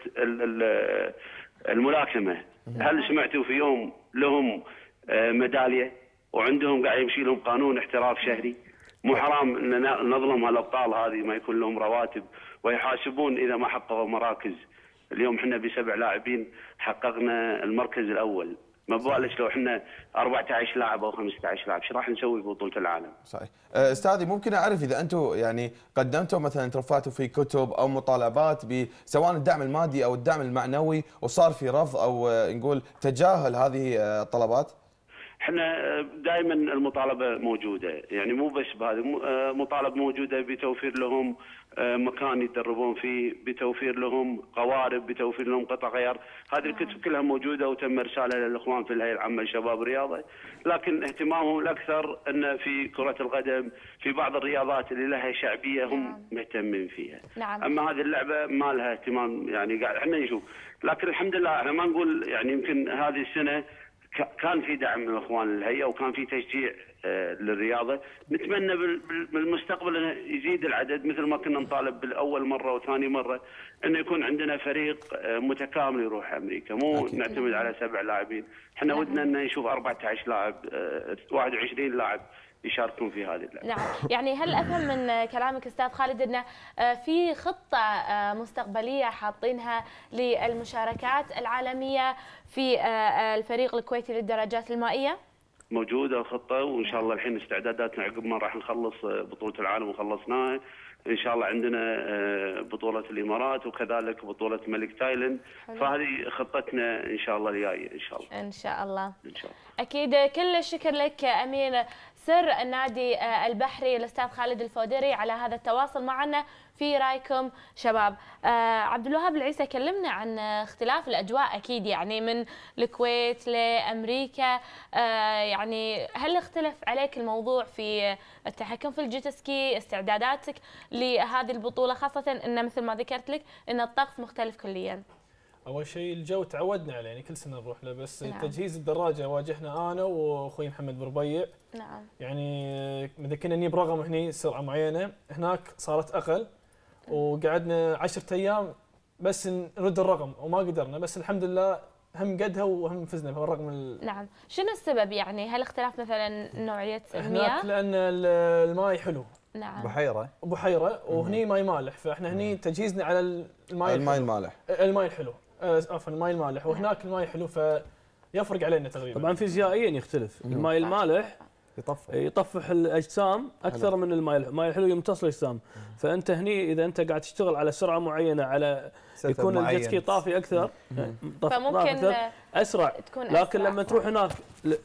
الملاكمه هل سمعتوا في يوم لهم آه، ميداليه وعندهم قاعد يمشي لهم قانون احتراف شهري مو حرام ان نظلم هالابطال هذه ما يكون لهم رواتب ويحاسبون اذا ما حققوا مراكز اليوم احنا بسبع لاعبين حققنا المركز الاول ما بالك لو احنا 14 لاعب او 15 لاعب ايش راح نسوي ببطوله العالم؟ صحيح. أه، استاذي ممكن اعرف اذا انتم يعني قدمتوا مثلا ترفعتوا في كتب او مطالبات سواء الدعم المادي او الدعم المعنوي وصار في رفض او أه، نقول تجاهل هذه أه، الطلبات؟ احنا دائما المطالبه موجوده يعني مو بس بهذه مطالب موجوده بتوفير لهم آه، مكان يتدربون فيه بتوفير لهم قوارب بتوفير لهم قطع غيار هذه الكتب نعم. كلها موجودة وتم إرسالها للإخوان في الهيئة العامة لشباب الرياضة لكن اهتمامهم الأكثر أن في كرة القدم في بعض الرياضات اللي لها شعبية هم نعم. مهتمين فيها نعم. أما هذه اللعبة ما لها اهتمام يعني قاعد احنا نشوف لكن الحمد لله احنا ما نقول يعني يمكن هذه السنة كان في دعم من الاخوان الهيئه وكان في تشجيع آه، للرياضه نتمنى بالمستقبل انه يزيد العدد مثل ما كنا نطالب بالاول مره وثاني مره انه يكون عندنا فريق آه، متكامل يروح امريكا مو أكيد. نعتمد على سبع لاعبين احنا نعم. ودنا انه نشوف 14 لاعب 21 آه، لاعب يشاركون في هذه اللعبه. نعم، يعني هل افهم من كلامك استاذ خالد انه في خطه مستقبليه حاطينها للمشاركات العالميه في الفريق الكويتي للدراجات المائيه؟ موجوده الخطه وان شاء الله الحين استعداداتنا عقب ما راح نخلص آه، بطوله العالم وخلصناها ان شاء الله عندنا آه، بطوله الامارات وكذلك بطوله ملك تايلند فهذه خطتنا ان شاء الله الجايه ان شاء الله ان شاء الله ان شاء الله اكيد كل الشكر لك امين سر النادي آه، البحري الاستاذ خالد الفودري على هذا التواصل معنا في رايكم شباب آه، عبد الوهاب العيسى كلمنا عن اختلاف الاجواء اكيد يعني من الكويت لامريكا آه، يعني هل اختلف عليك الموضوع في التحكم في الجيتسكي استعداداتك لهذه البطوله خاصه ان مثل ما ذكرت لك ان الطقس مختلف كليا اول شيء الجو تعودنا عليه يعني كل سنه نروح له بس نعم. تجهيز الدراجه واجهنا انا واخوي محمد بربيع نعم يعني اذا كنا نجيب رقم هني سرعه معينه هناك صارت اقل وقعدنا 10 ايام بس نرد الرقم وما قدرنا بس الحمد لله هم قدها وهم فزنا بهالرقم ال... نعم شنو السبب يعني هل اختلاف مثلا نوعيه المياه هناك لان الماي حلو نعم بحيره بحيره وهني ماي مالح فاحنا هني تجهيزنا على الماي الماي المالح الماي الحلو آه، عفوا الماي المالح نعم. وهناك الماي حلو فيفرق علينا تقريبا طبعا فيزيائيا يختلف الماي المالح يطفح يطفح الاجسام اكثر حلو. من الماي الحلو الماي الحلو يمتص الاجسام فانت هني اذا انت قاعد تشتغل على سرعه معينه على يكون الجسكي طافي اكثر فممكن أكثر اسرع تكون أسرع لكن لما تروح هناك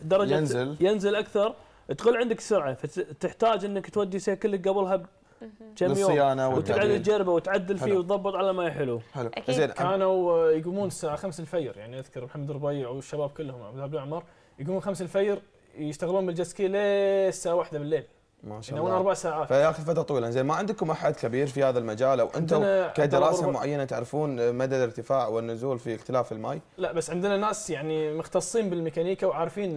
درجه ينزل ينزل اكثر تقل عندك السرعه فتحتاج انك تودي سيكلك قبلها كم يوم وتقعد تجربه وتعدل فيه وتضبط على ما يحلو حلو زين كانوا يقومون الساعه 5 الفجر يعني اذكر محمد ربيع والشباب كلهم عبد الله بن عمر يقومون 5 الفجر يشتغلون بالجسكي للساعه 1 بالليل ما شاء الله اربع ساعات فياخذ فتره طويله زين ما عندكم احد كبير في هذا المجال او انتم كدراسه معينه تعرفون مدى الارتفاع والنزول في اختلاف الماي؟ لا بس عندنا ناس يعني مختصين بالميكانيكا وعارفين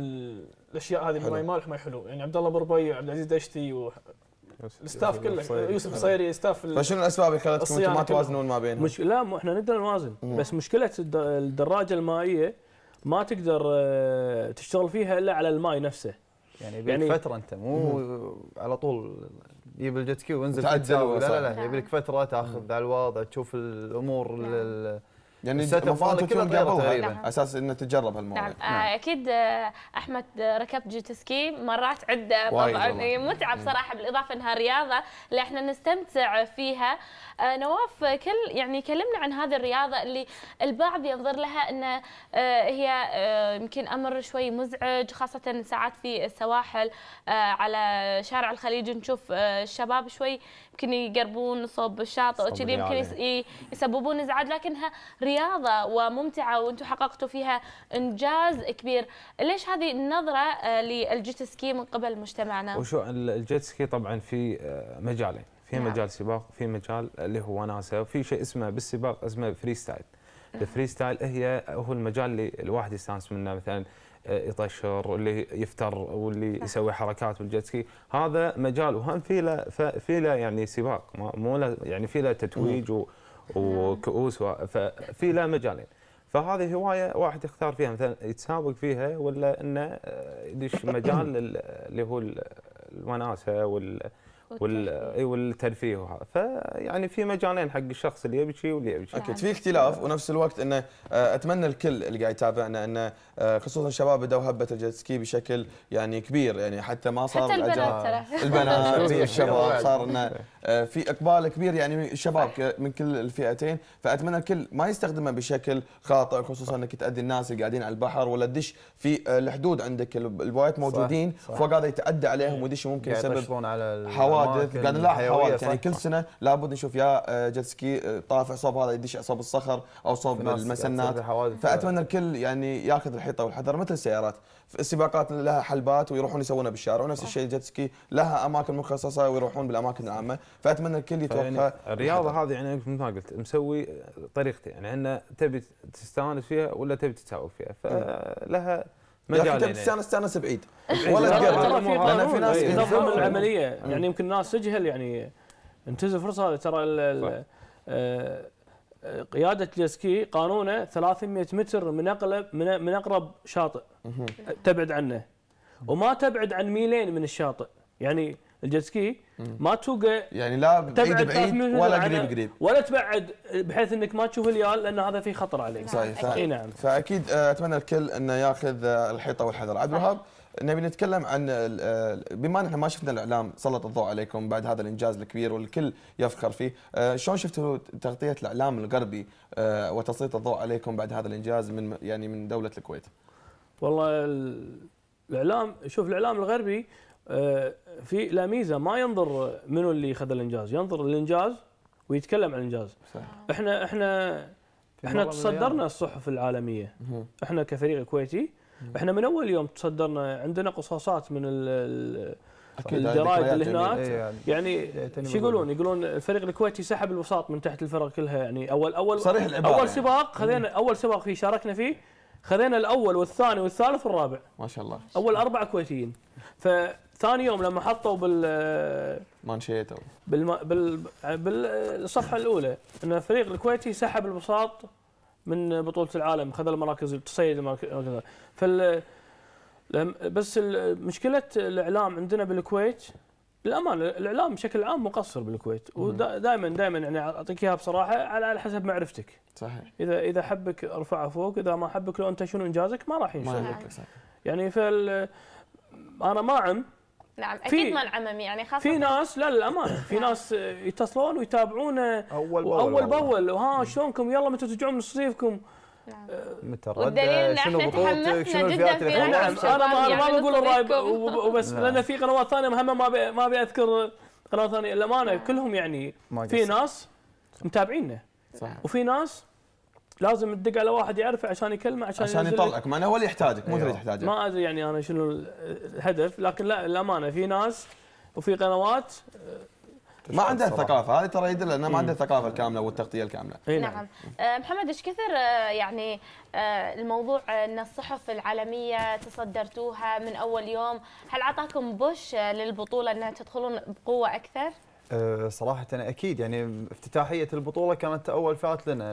الاشياء هذه بالماي مالح ما حلو يعني عبد الله بربيع عبد العزيز دشتي الستاف كله يوسف الصيري ستاف فشنو الاسباب اللي خلتكم انتم ما توازنون ما بينهم؟ مش... لا احنا نقدر نوازن مم. بس مشكله الدراجه المائيه ما تقدر آه، تشتغل فيها الا على الماي نفسه يعني يعني فتره انت مو مم. على طول يجيب الجيت كيو وانزل لا لا لا يبي لك فتره تاخذ على الوضع تشوف الامور نعم. يعني المفروض تكون جابوها نعم. اساس انه تتجرب هالمواضيع نعم. آه، نعم. اكيد آه، احمد ركبت جيت سكي مرات عده طبعا هي صراحه بالاضافه انها رياضه اللي احنا نستمتع فيها آه، نواف كل يعني كلمنا عن هذه الرياضه اللي البعض ينظر لها ان هي يمكن امر شوي مزعج خاصه ساعات في السواحل على شارع الخليج نشوف الشباب شوي يمكن يقربون صوب الشاطئ وكذي يمكن يسببون ازعاج لكنها رياضه وممتعه وانتم حققتوا فيها انجاز كبير ليش هذه النظره آه، للجيت سكي من قبل مجتمعنا وشو الجيت سكي طبعا في آه، مجالين في نعم. مجال سباق وفي مجال اللي هو ناسا وفي شيء اسمه بالسباق اسمه فري ستايل الفري ستايل هي هو المجال اللي الواحد يستانس منه مثلا يطشر واللي يفتر واللي يسوي حركات بالجيتسكي هذا مجال وهم في له في له يعني سباق مو له يعني في له تتويج وكؤوس ففي له مجالين فهذه هوايه واحد يختار فيها مثلا يتسابق فيها ولا انه يدش مجال اللي هو الوناسه وال وال... والترفيه, إيه، والترفيه وها. فيعني في مجالين حق الشخص اللي يبي شيء واللي يبي شيء اكيد في اختلاف ونفس الوقت انه آه، اتمنى الكل اللي قاعد يتابعنا انه آه، خصوصا الشباب بدوا هبه الجيت سكي بشكل يعني كبير يعني حتى ما صار حتى البنات ترى البنات [LAUGHS] الشباب صار انه [LAUGHS] إيه. آه، في اقبال كبير يعني من الشباب من كل الفئتين فاتمنى الكل ما يستخدمها بشكل خاطئ خصوصا انك تأذي الناس اللي قاعدين على البحر ولا تدش في آه، الحدود عندك الوايت موجودين فوق هذا يتعدى عليهم ودش ممكن يسبب على حوادث قاعد نلاحظ حوادث يعني كل سنه لابد نشوف يا آه، جيت سكي طافع صوب هذا يدش صوب الصخر او صوب المسنات فاتمنى الكل يعني ياخذ الحيطه والحذر مثل السيارات السباقات لها حلبات ويروحون يسوونها بالشارع ونفس الشيء الجيتسكي لها اماكن مخصصه ويروحون بالاماكن العامه فاتمنى الكل يتوقع يعني الرياضه هذه يعني مثل ما قلت مسوي طريقتين يعني عندنا تبي تستانس فيها ولا تبي تتساوق فيها فلها مجال يعني تستانس تستانس بعيد [LAUGHS] إيه، ولا تقرب لان في ناس إيه، ينظمون العمليه يعني يمكن الناس تجهل يعني انتزع فرصه ترى قياده الجسكي قانونه 300 متر من اقرب من اقرب شاطئ تبعد عنه وما تبعد عن ميلين من الشاطئ يعني الجيتسكي ما توقع يعني لا بعيد بعيد ولا قريب قريب ولا تبعد بحيث انك ما تشوف اليال لان هذا في خطر عليك صحيح اي نعم فاكيد آه، اتمنى الكل انه ياخذ آه، الحيطه والحذر عبد الوهاب نبي نتكلم عن آه، بما ان احنا ما شفنا الاعلام سلط الضوء عليكم بعد هذا الانجاز الكبير والكل يفخر فيه، آه، شلون شفتوا تغطيه الاعلام الغربي آه، وتسليط الضوء عليكم بعد هذا الانجاز من يعني من دوله الكويت؟ والله الاعلام شوف الاعلام الغربي في لا ميزه ما ينظر منو اللي خذ الانجاز، ينظر للانجاز ويتكلم عن الانجاز. صح. احنا احنا احنا تصدرنا الصحف العالميه، احنا كفريق كويتي احنا من اول يوم تصدرنا عندنا قصاصات من ال الدرايد اللي هناك إيه، يعني, يعني إيه، شو يقولون؟ يقولون الفريق الكويتي سحب الوساط من تحت الفرق كلها يعني اول اول صريح العباره اول يعني. سباق خذينا اول سباق فيه شاركنا فيه خذينا الاول والثاني والثالث والرابع ما شاء الله اول اربعه كويتيين فثاني يوم لما حطوا بال مانشيت بال بالصفحه الاولى ان الفريق الكويتي سحب الوساط من بطوله العالم خذ المراكز تصيد المراكز فال بس مشكله الاعلام عندنا بالكويت للامانه الاعلام بشكل عام مقصر بالكويت ودائما دائما يعني اعطيك اياها بصراحه على حسب معرفتك صحيح اذا اذا حبك ارفعه فوق اذا ما حبك لو انت شنو انجازك ما راح ينجزك يعني فال انا ما عم نعم اكيد ما العمم يعني خاصه في ناس لا للامانه في نعم. ناس يتصلون ويتابعون اول باول اول باول ها شلونكم يلا متى ترجعون من صيفكم نعم. آه، متى الرد شنو بطولتك شنو الفئات اللي نعم انا ما يعني ما بقول الراي وبس نعم. نعم. لان في قنوات ثانيه مهمه ما بي ما ابي اذكر قنوات ثانيه للامانه كلهم يعني في ناس متابعيننا وفي ناس لازم تدق على واحد يعرفه عشان يكلمه عشان عشان يطلعك انا ولا يحتاجك مو تريد تحتاجك أيوه. ما ادري يعني انا شنو الهدف لكن لا الامانه في ناس وفي قنوات آه، ما عنده الثقافه هذه ترى يدل انه ما عنده الثقافه الكامله والتغطيه الكامله نعم, نعم. آه، محمد ايش كثر آه، يعني الموضوع ان الصحف العالميه تصدرتوها من اول يوم هل اعطاكم بوش للبطوله انها تدخلون بقوه اكثر آه، صراحة أكيد يعني افتتاحية البطولة كانت أول فات لنا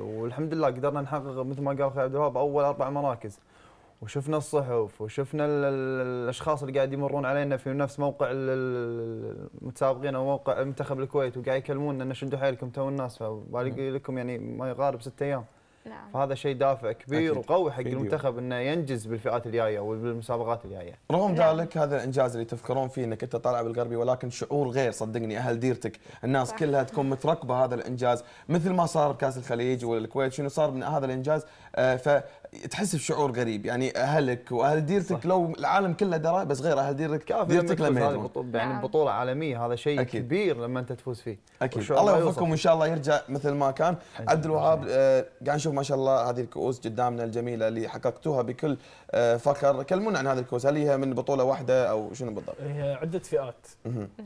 والحمد لله قدرنا نحقق مثل ما قال خالد عبد الوهاب أول أربع مراكز وشفنا الصحف وشفنا الأشخاص اللي قاعد يمرون علينا في نفس موقع المتسابقين أو موقع منتخب الكويت وقاعد يكلمونا أن شدوا حيلكم تو الناس فبالي نعم. لكم يعني ما يقارب ست أيام نعم. فهذا شيء دافع كبير أكيد. وقوي حق المنتخب انه ينجز بالفئات الجايه وبالمسابقات الجايه. رغم نعم. ذلك هذا الانجاز اللي تذكرون فيه انك انت طالع بالغربي ولكن شعور غير صدقني اهل ديرتك، الناس صح. كلها تكون مترقبه هذا الانجاز مثل ما صار بكاس الخليج والكويت شنو صار من هذا الانجاز آه تحس بشعور غريب يعني اهلك واهل ديرتك صح. لو العالم كله درى بس غير اهل ديرتك ديرتك لما يعني, يعني نعم. بطوله عالميه هذا شيء أكيد. كبير لما انت تفوز فيه اكيد الله يوفقكم وان شاء الله يرجع مثل ما كان عبد الوهاب آه قاعد نشوف ما شاء الله هذه الكؤوس قدامنا الجميله اللي حققتوها بكل آه فخر كلمونا عن هذه الكؤوس هل هي من بطوله واحده او شنو بالضبط؟ هي عده فئات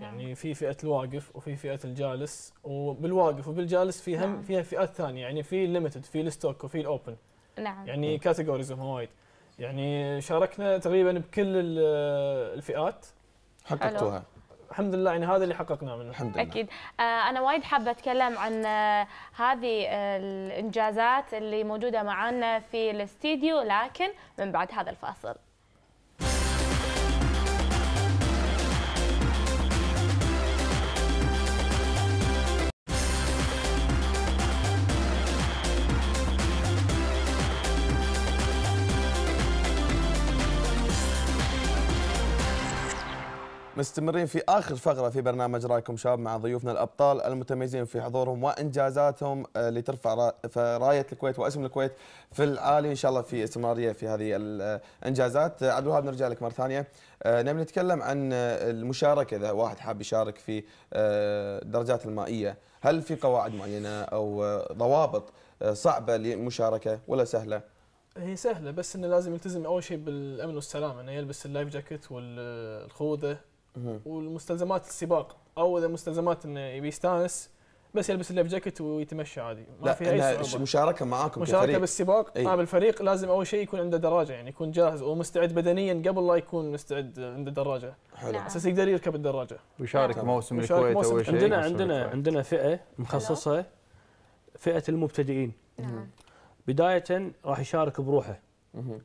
يعني في فئه الواقف وفي فئه الجالس وبالواقف وبالجالس في هم نعم. فيها فئات ثانيه يعني في ليمتد في الستوك وفي الاوبن نعم يعني كاتيجوريز وايد يعني شاركنا تقريبا بكل الفئات حققتوها الحمد لله يعني هذا اللي حققناه من الحمد لله اكيد آه، انا وايد حابه اتكلم عن آه، هذه آه، الانجازات اللي موجوده معنا في الاستديو لكن من بعد هذا الفاصل مستمرين في آخر فقرة في برنامج رايكم شباب مع ضيوفنا الأبطال المتميزين في حضورهم وإنجازاتهم آه، لترفع راية الكويت واسم الكويت في العالي إن شاء الله في استمرارية في هذه الإنجازات آه، عبد الوهاب نرجع لك مرة ثانية آه، نبي نتكلم عن المشاركة إذا واحد حاب يشارك في الدرجات المائية هل في قواعد معينة أو ضوابط صعبة للمشاركة ولا سهلة؟ هي سهلة بس انه لازم يلتزم اول شيء بالامن والسلامة انه يلبس اللايف جاكيت والخوذة والمستلزمات السباق او اذا مستلزمات انه يبي يستانس بس يلبس اللايف جاكيت ويتمشى عادي ما لا في اي صعوبه مشاركه معاكم مشاركه كفريق. بالسباق ايه؟ مع بالفريق لازم اول شيء يكون عنده دراجه يعني يكون جاهز ومستعد بدنيا قبل لا يكون مستعد عنده دراجه حلو نعم. اساس يقدر يركب الدراجه ويشارك نعم. موسم الكويت اول شيء عندنا عندنا عندنا فئه مخصصه نعم. فئه المبتدئين نعم بدايه راح يشارك بروحه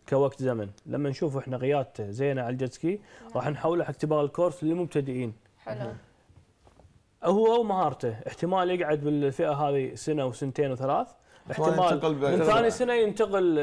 كوقت زمن لما نشوف احنا غيات زينه على الجتسكي نعم. راح نحوله حق اختبار الكورس للمبتدئين حلو هو ومهارته احتمال يقعد بالفئه هذه سنه وسنتين وثلاث احتمال من ثاني سنه ينتقل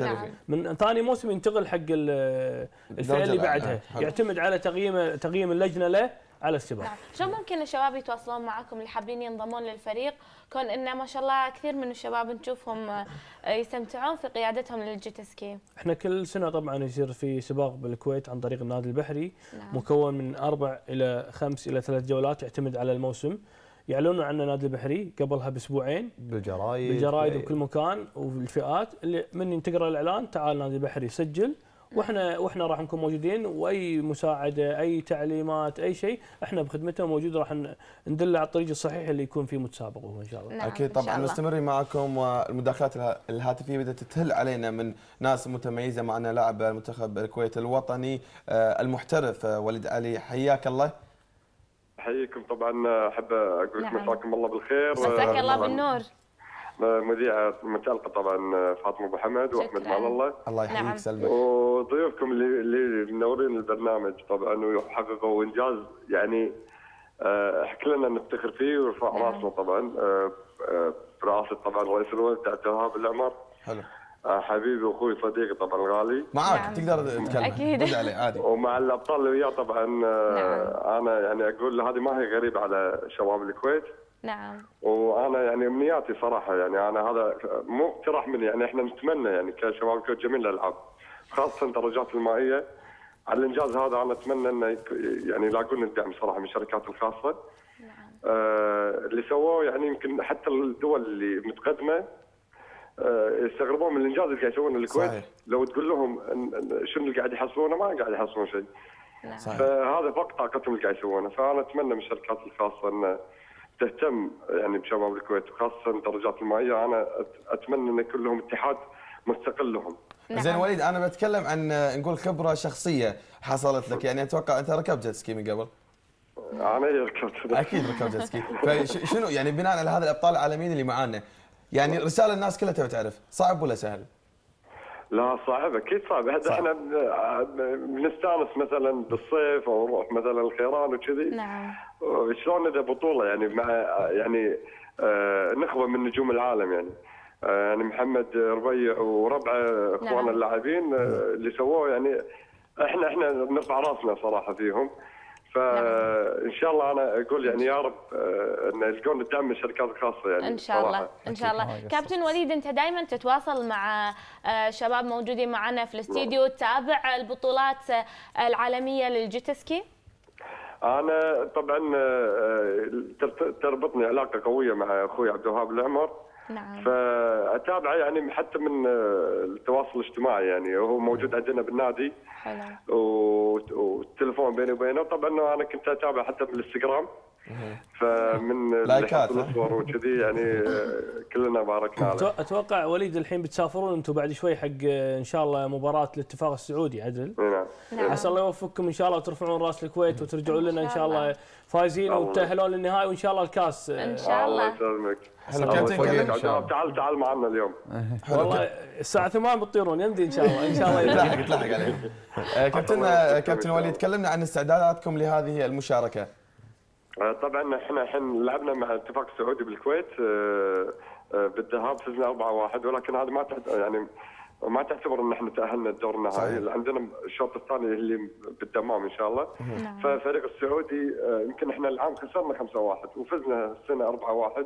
نعم. من ثاني موسم ينتقل حق الفئه اللي بعدها يعتمد على تقييم تقييم اللجنه له على الشباب نعم. شو ممكن الشباب يتواصلون معكم اللي حابين ينضمون للفريق كون انه ما شاء الله كثير من الشباب نشوفهم آه، يستمتعون في قيادتهم للجيتسكي احنا كل سنه طبعا يصير في سباق بالكويت عن طريق النادي البحري نعم. مكون من اربع الى خمس الى ثلاث جولات يعتمد على الموسم يعلنون عنه النادي البحري قبلها باسبوعين بالجرايد بالجرايد بكل مكان والفئات اللي من تقرا الاعلان تعال نادي البحري سجل واحنا واحنا راح نكون موجودين واي مساعده اي تعليمات اي شيء احنا بخدمته موجود راح ندله على الطريق الصحيح اللي يكون فيه متسابق وهو ان شاء الله. نعم اكيد طبعا مستمرين معكم والمداخلات الهاتفيه بدات تهل علينا من ناس متميزه معنا لاعب المنتخب الكويت الوطني آه، المحترف آه، وليد علي حياك الله. حييكم طبعا احب اقول لكم نعم. مساكم الله بالخير مساك الله آه، بالنور مذيعة متألقة طبعا فاطمة أبو حمد وأحمد مال الله الله يحييك نعم. سلمى وضيوفكم اللي, اللي منورين البرنامج طبعا وحققوا إنجاز يعني آه، كلنا نفتخر فيه ورفع نعم. راسنا طبعا آه، آه، براسه طبعا رئيس الوزراء عبد العمر حلو حبيبي واخوي صديقي طبعا الغالي معاك نعم. تقدر تتكلم اكيد عادي ومع الابطال اللي وياه طبعا نعم. انا يعني اقول هذه ما هي غريبه على شباب الكويت نعم وانا يعني امنياتي صراحه يعني انا هذا مو اقتراح مني يعني احنا نتمنى يعني كشباب كره جميل الالعاب خاصه الدرجات المائيه على الانجاز هذا انا اتمنى انه يعني يلاقون الدعم صراحه من الشركات الخاصه نعم. آه اللي سووه يعني يمكن حتى الدول اللي متقدمه آه، يستغربون من الانجاز اللي قاعد يسوونه الكويت صحيح. لو تقول لهم شنو اللي قاعد يحصلونه ما قاعد يحصلون شيء نعم. فهذا فوق طاقتهم اللي قاعد يسوونه فانا اتمنى من الشركات الخاصه انه تهتم يعني بشباب الكويت وخاصه الدرجات المائيه انا اتمنى ان كلهم اتحاد مستقل لهم. نعم. زين وليد انا بتكلم عن نقول خبره شخصيه حصلت لك يعني اتوقع انت ركبت جيت سكي من قبل. انا إيه ركبت اكيد ركبت جيت سكي فشنو [LAUGHS] طيب، يعني بناء على هذا الابطال العالميين اللي معانا يعني رساله الناس كلها تبي تعرف صعب ولا سهل؟ لا صعب اكيد صعب هذا احنا بنستانس مثلا بالصيف او نروح مثلا الخيران وكذي نعم شلون اذا بطوله يعني مع يعني آه، نخبه من نجوم العالم يعني آه، يعني محمد ربيع وربعه اخواننا نعم. اللاعبين آه، نعم. اللي سووه يعني احنا احنا نرفع راسنا صراحه فيهم فان نعم. شاء الله انا اقول يعني يا رب ان يلقون الدعم من الشركات الخاصه يعني ان شاء الله ان شاء الله كابتن وليد انت دائما تتواصل مع شباب موجودين معنا في الاستديو تتابع نعم. البطولات العالميه للجيتسكي انا طبعا آه، آه، تربطني علاقه قويه مع اخوي عبد الوهاب العمر نعم فاتابعه يعني حتى من آه، التواصل الاجتماعي يعني هو موجود عندنا بالنادي حلو والتليفون بيني وبينه طبعا انا كنت اتابع حتى بالانستغرام فمن لايكات الصور وكذي يعني آه، كلنا باركنا عليه اتوقع وليد الحين بتسافرون انتم بعد شوي حق آه، ان شاء الله مباراه الاتفاق السعودي عدل نعم. نعم عسى الله يوفقكم ان شاء الله وترفعون راس الكويت وترجعون لنا ان شاء الله فايزين وتاهلون للنهائي وان شاء الله الكاس آه، ان شاء الله الله يسلمك تعال تعال معنا اليوم [LAUGHS] والله الساعه 8 بتطيرون يمدي ان شاء الله ان شاء الله تلحق تلحق عليهم [LAUGHS] كابتن كابتن وليد كلمنا عن استعداداتكم لهذه المشاركه آه، طبعا احنا الحين لعبنا مع الاتفاق السعودي بالكويت آه، آه، بالذهاب فزنا 4-1 ولكن هذا ما يعني ما تعتبر ان احنا تاهلنا الدور النهائي عندنا الشوط الثاني اللي بالدمام ان شاء الله نعم. ففريق السعودي يمكن احنا العام خسرنا 5-1 وفزنا السنه 4-1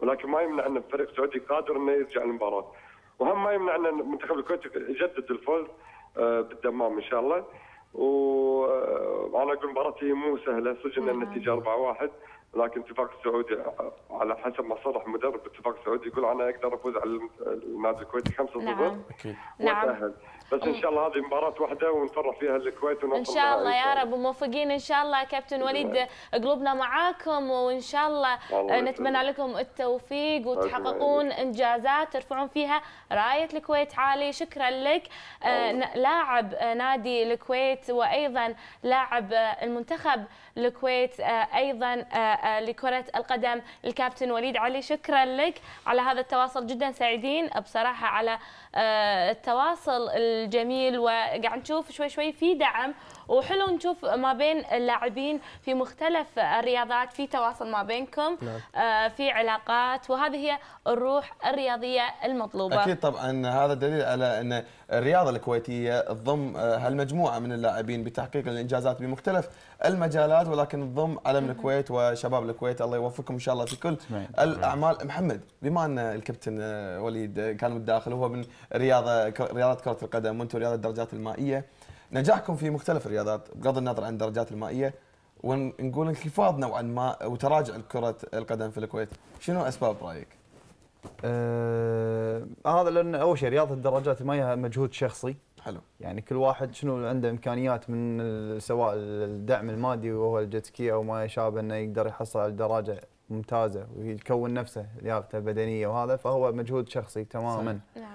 ولكن ما يمنع ان الفريق السعودي قادر انه يرجع المباراه وهم ما يمنع ان منتخب الكويت يجدد الفوز بالدمام ان شاء الله وعلى آه، قول مباراته مو سهله سجلنا النتيجه 4-1 لكن اتفاق السعودي آه، على حسب ما صرح مدرب الاتفاق السعودي يقول انا اقدر افوز على النادي الكويتي 5-0 نعم. اكيد نعم بس ان شاء الله هذه مباراه واحده ونفرح فيها الكويت ونوصل ان شاء الله يا رب وموفقين ان شاء الله كابتن وليد قلوبنا معاكم وان شاء الله, نتمنى لكم التوفيق وتحققون انجازات ترفعون فيها رايه الكويت عالي شكرا لك آه، لاعب آه، نادي الكويت وايضا لاعب آه، المنتخب الكويت ايضا لكره القدم الكابتن وليد علي شكرا لك على هذا التواصل جدا سعيدين بصراحه على آه، التواصل الجميل وقاعد نشوف شوي شوي في دعم وحلو نشوف ما بين اللاعبين في مختلف الرياضات في تواصل ما بينكم نعم. آه، في علاقات وهذه هي الروح الرياضيه المطلوبه اكيد طبعا هذا دليل على ان الرياضه الكويتيه تضم آه، هالمجموعه من اللاعبين بتحقيق الانجازات بمختلف المجالات ولكن تضم علم الكويت وشباب الكويت الله يوفقكم ان شاء الله في كل الاعمال محمد بما ان الكابتن وليد كان متداخل هو من رياضه رياضه كره القدم وانتم رياضه الدرجات المائيه نجاحكم في مختلف الرياضات بغض النظر عن الدرجات المائيه ونقول انخفاض نوعا ما وتراجع كره القدم في الكويت شنو اسباب رايك آه هذا لان اول شيء رياضه الدراجات المائيه مجهود شخصي حلو يعني كل واحد شنو عنده امكانيات من سواء الدعم المادي وهو الجتسكي او ما يشابه انه يقدر يحصل على دراجه ممتازه ويكون نفسه لياقته البدنيه وهذا فهو مجهود شخصي تماما صحيح.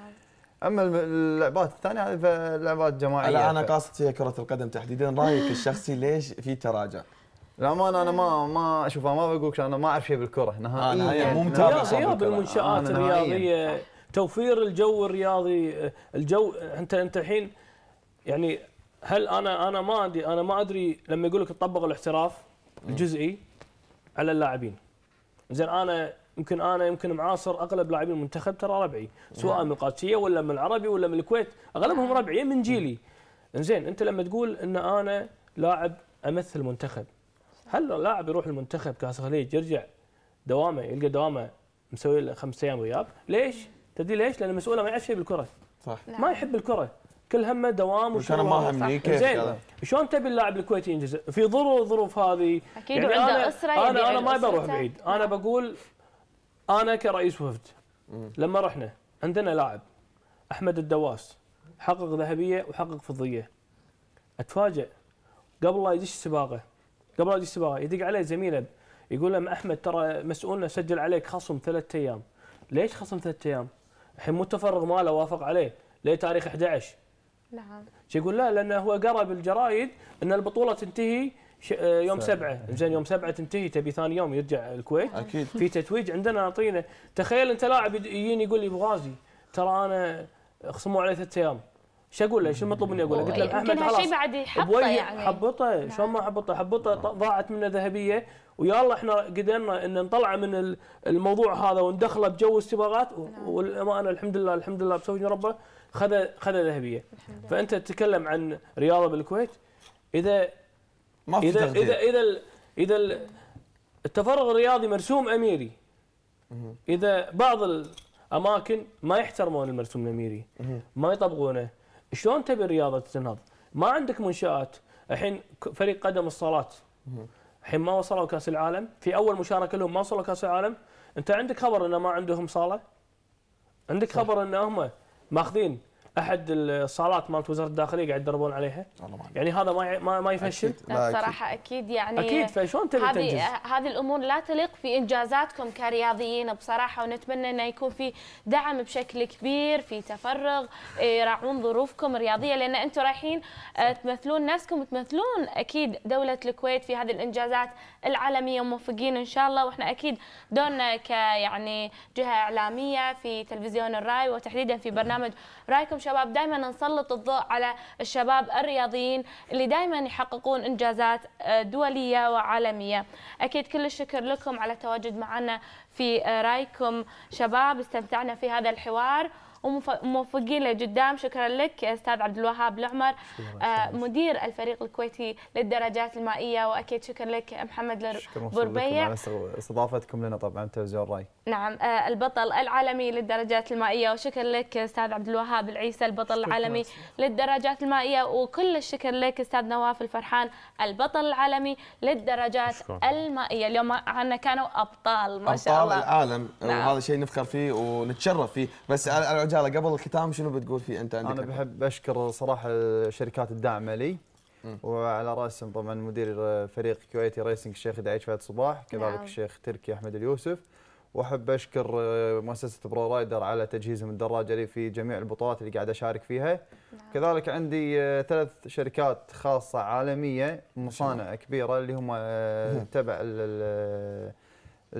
اما اللعبات الثانيه هذه فلعبات جماعيه لا انا قاصد فيها كره القدم تحديدا رايك الشخصي ليش في تراجع؟ للامانه انا ما ما اشوفها ما بقول انا ما اعرف شيء بالكره نهائيا يعني مو متابع غياب المنشات الرياضيه آه، توفير الجو الرياضي الجو انت انت الحين يعني هل انا انا ما ادري انا ما ادري لما يقول لك تطبق الاحتراف الجزئي على اللاعبين زين انا يمكن انا يمكن معاصر اغلب لاعبين المنتخب ترى ربعي سواء من القادسيه ولا من العربي ولا من الكويت اغلبهم آه. ربعي من جيلي زين انت لما تقول ان انا لاعب امثل منتخب هل لاعب يروح المنتخب كاس الخليج يرجع دوامه يلقى دوامه مسوي له خمس ايام غياب ليش؟ تدري ليش؟ لان مسؤوله ما يعرف شيء بالكره صح ما يحب الكره كل همه دوام وشغل انا ما همني كيف زين شلون تبي اللاعب الكويتي ينجز في ظروف ظروف هذه اكيد يعني عنده اسره انا انا ما بروح بعيد انا بقول انا كرئيس وفد لما رحنا عندنا لاعب احمد الدواس حقق ذهبيه وحقق فضيه اتفاجئ قبل لا يدش السباقه قبل لا يدش السباقه يدق عليه زميله يقول له احمد ترى مسؤولنا سجل عليك خصم ثلاثة ايام ليش خصم ثلاثة ايام؟ الحين مو التفرغ ماله وافق عليه ليه تاريخ 11 نعم يقول لا لانه هو قرا بالجرايد ان البطوله تنتهي آه، يوم سبعة زين يوم سبعة تنتهي تبي ثاني يوم يرجع الكويت اكيد في تتويج عندنا ناطينه تخيل انت لاعب يجيني يقول لي بغازي ترى انا خصموا علي ثلاث ايام ايش اقول له؟ شو المطلوب مني اقول له؟ قلت له احمد خلاص شيء بعد يحبطه يعني حبطه نعم. شلون ما حبطه؟ حبطه ضاعت منه ذهبيه ويلا احنا قدرنا ان نطلعه من الموضوع هذا وندخله بجو استباقات نعم. والامانه الحمد لله الحمد لله بسوي ربه خذ خذ ذهبيه فانت تتكلم عن رياضه بالكويت اذا ما في إذا, إذا إذا إذا الـ التفرغ الرياضي مرسوم أميري إذا بعض الأماكن ما يحترمون المرسوم الأميري ما يطبقونه شلون تبي الرياضة تنهض؟ ما عندك منشآت الحين فريق قدم الصالات الحين ما وصلوا كاس العالم في اول مشاركه لهم ما وصلوا كاس العالم انت عندك خبر أن ما عندهم صاله عندك صح. خبر ان هم ماخذين احد الصالات مالت وزاره الداخليه قاعد يدربون عليها يعني هذا ما ما, ما يفشل لا بصراحه اكيد يعني اكيد فشلون تبي هذه هذه الامور لا تليق في انجازاتكم كرياضيين بصراحه ونتمنى انه يكون في دعم بشكل كبير في تفرغ إيه، يراعون ظروفكم الرياضيه لان انتم رايحين آه، تمثلون نفسكم وتمثلون اكيد دوله الكويت في هذه الانجازات العالميه وموفقين ان شاء الله واحنا اكيد دورنا آه، كيعني جهه اعلاميه في تلفزيون الراي وتحديدا في برنامج رايكم شباب دائما نسلط الضوء على الشباب الرياضيين اللي دائما يحققون انجازات آه، دوليه وعالميه اكيد كل الشكر لكم على تواجد معنا في آه، رايكم شباب استمتعنا في هذا الحوار وموفقين لقدام شكرا لك استاذ عبد الوهاب العمر آه، مدير الفريق الكويتي للدرجات المائيه واكيد شكرا لك محمد بربيع استضافتكم لنا طبعا تلفزيون الراي نعم آه، البطل العالمي للدرجات المائيه وشكرا لك استاذ عبد الوهاب العيسى البطل العالمي للدرجات المائيه وكل الشكر لك استاذ نواف الفرحان البطل العالمي للدرجات شكرا. المائيه اليوم عنا كانوا ابطال ما شاء الله ابطال العالم نعم. وهذا شيء نفخر فيه ونتشرف فيه بس شاء الله قبل الختام شنو بتقول في انت عندك انا بحب اشكر صراحه الشركات الداعمه لي وعلى راسهم طبعا مدير فريق كويتي ريسنج الشيخ دعيج فهد صباح كذلك نعم. الشيخ تركي احمد اليوسف واحب اشكر مؤسسه برو رايدر على تجهيزهم الدراجه لي في جميع البطولات اللي قاعد اشارك فيها نعم. كذلك عندي آه، ثلاث شركات خاصه عالميه مصانع كبيره اللي هم آه، [LAUGHS] تبع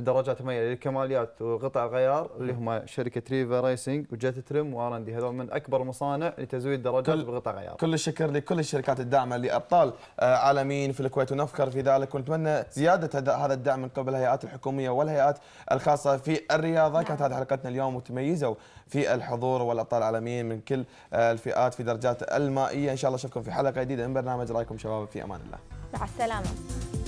درجات ميل للكماليات وقطع غيار اللي هم شركه ريفا ريسنج وجت تريم وارندي هذول من اكبر المصانع لتزويد درجات بقطع غيار. كل الشكر لكل الشركات الداعمه لابطال آه، عالميين في الكويت ونفخر في ذلك ونتمنى زياده هذا الدعم من قبل الهيئات الحكوميه والهيئات الخاصه في الرياضه كانت هذه حلقتنا اليوم وتميزوا في الحضور والابطال العالميين من كل آه، الفئات في درجات المائيه ان شاء الله اشوفكم في حلقه جديده من برنامج رايكم شباب في امان الله. مع السلامه.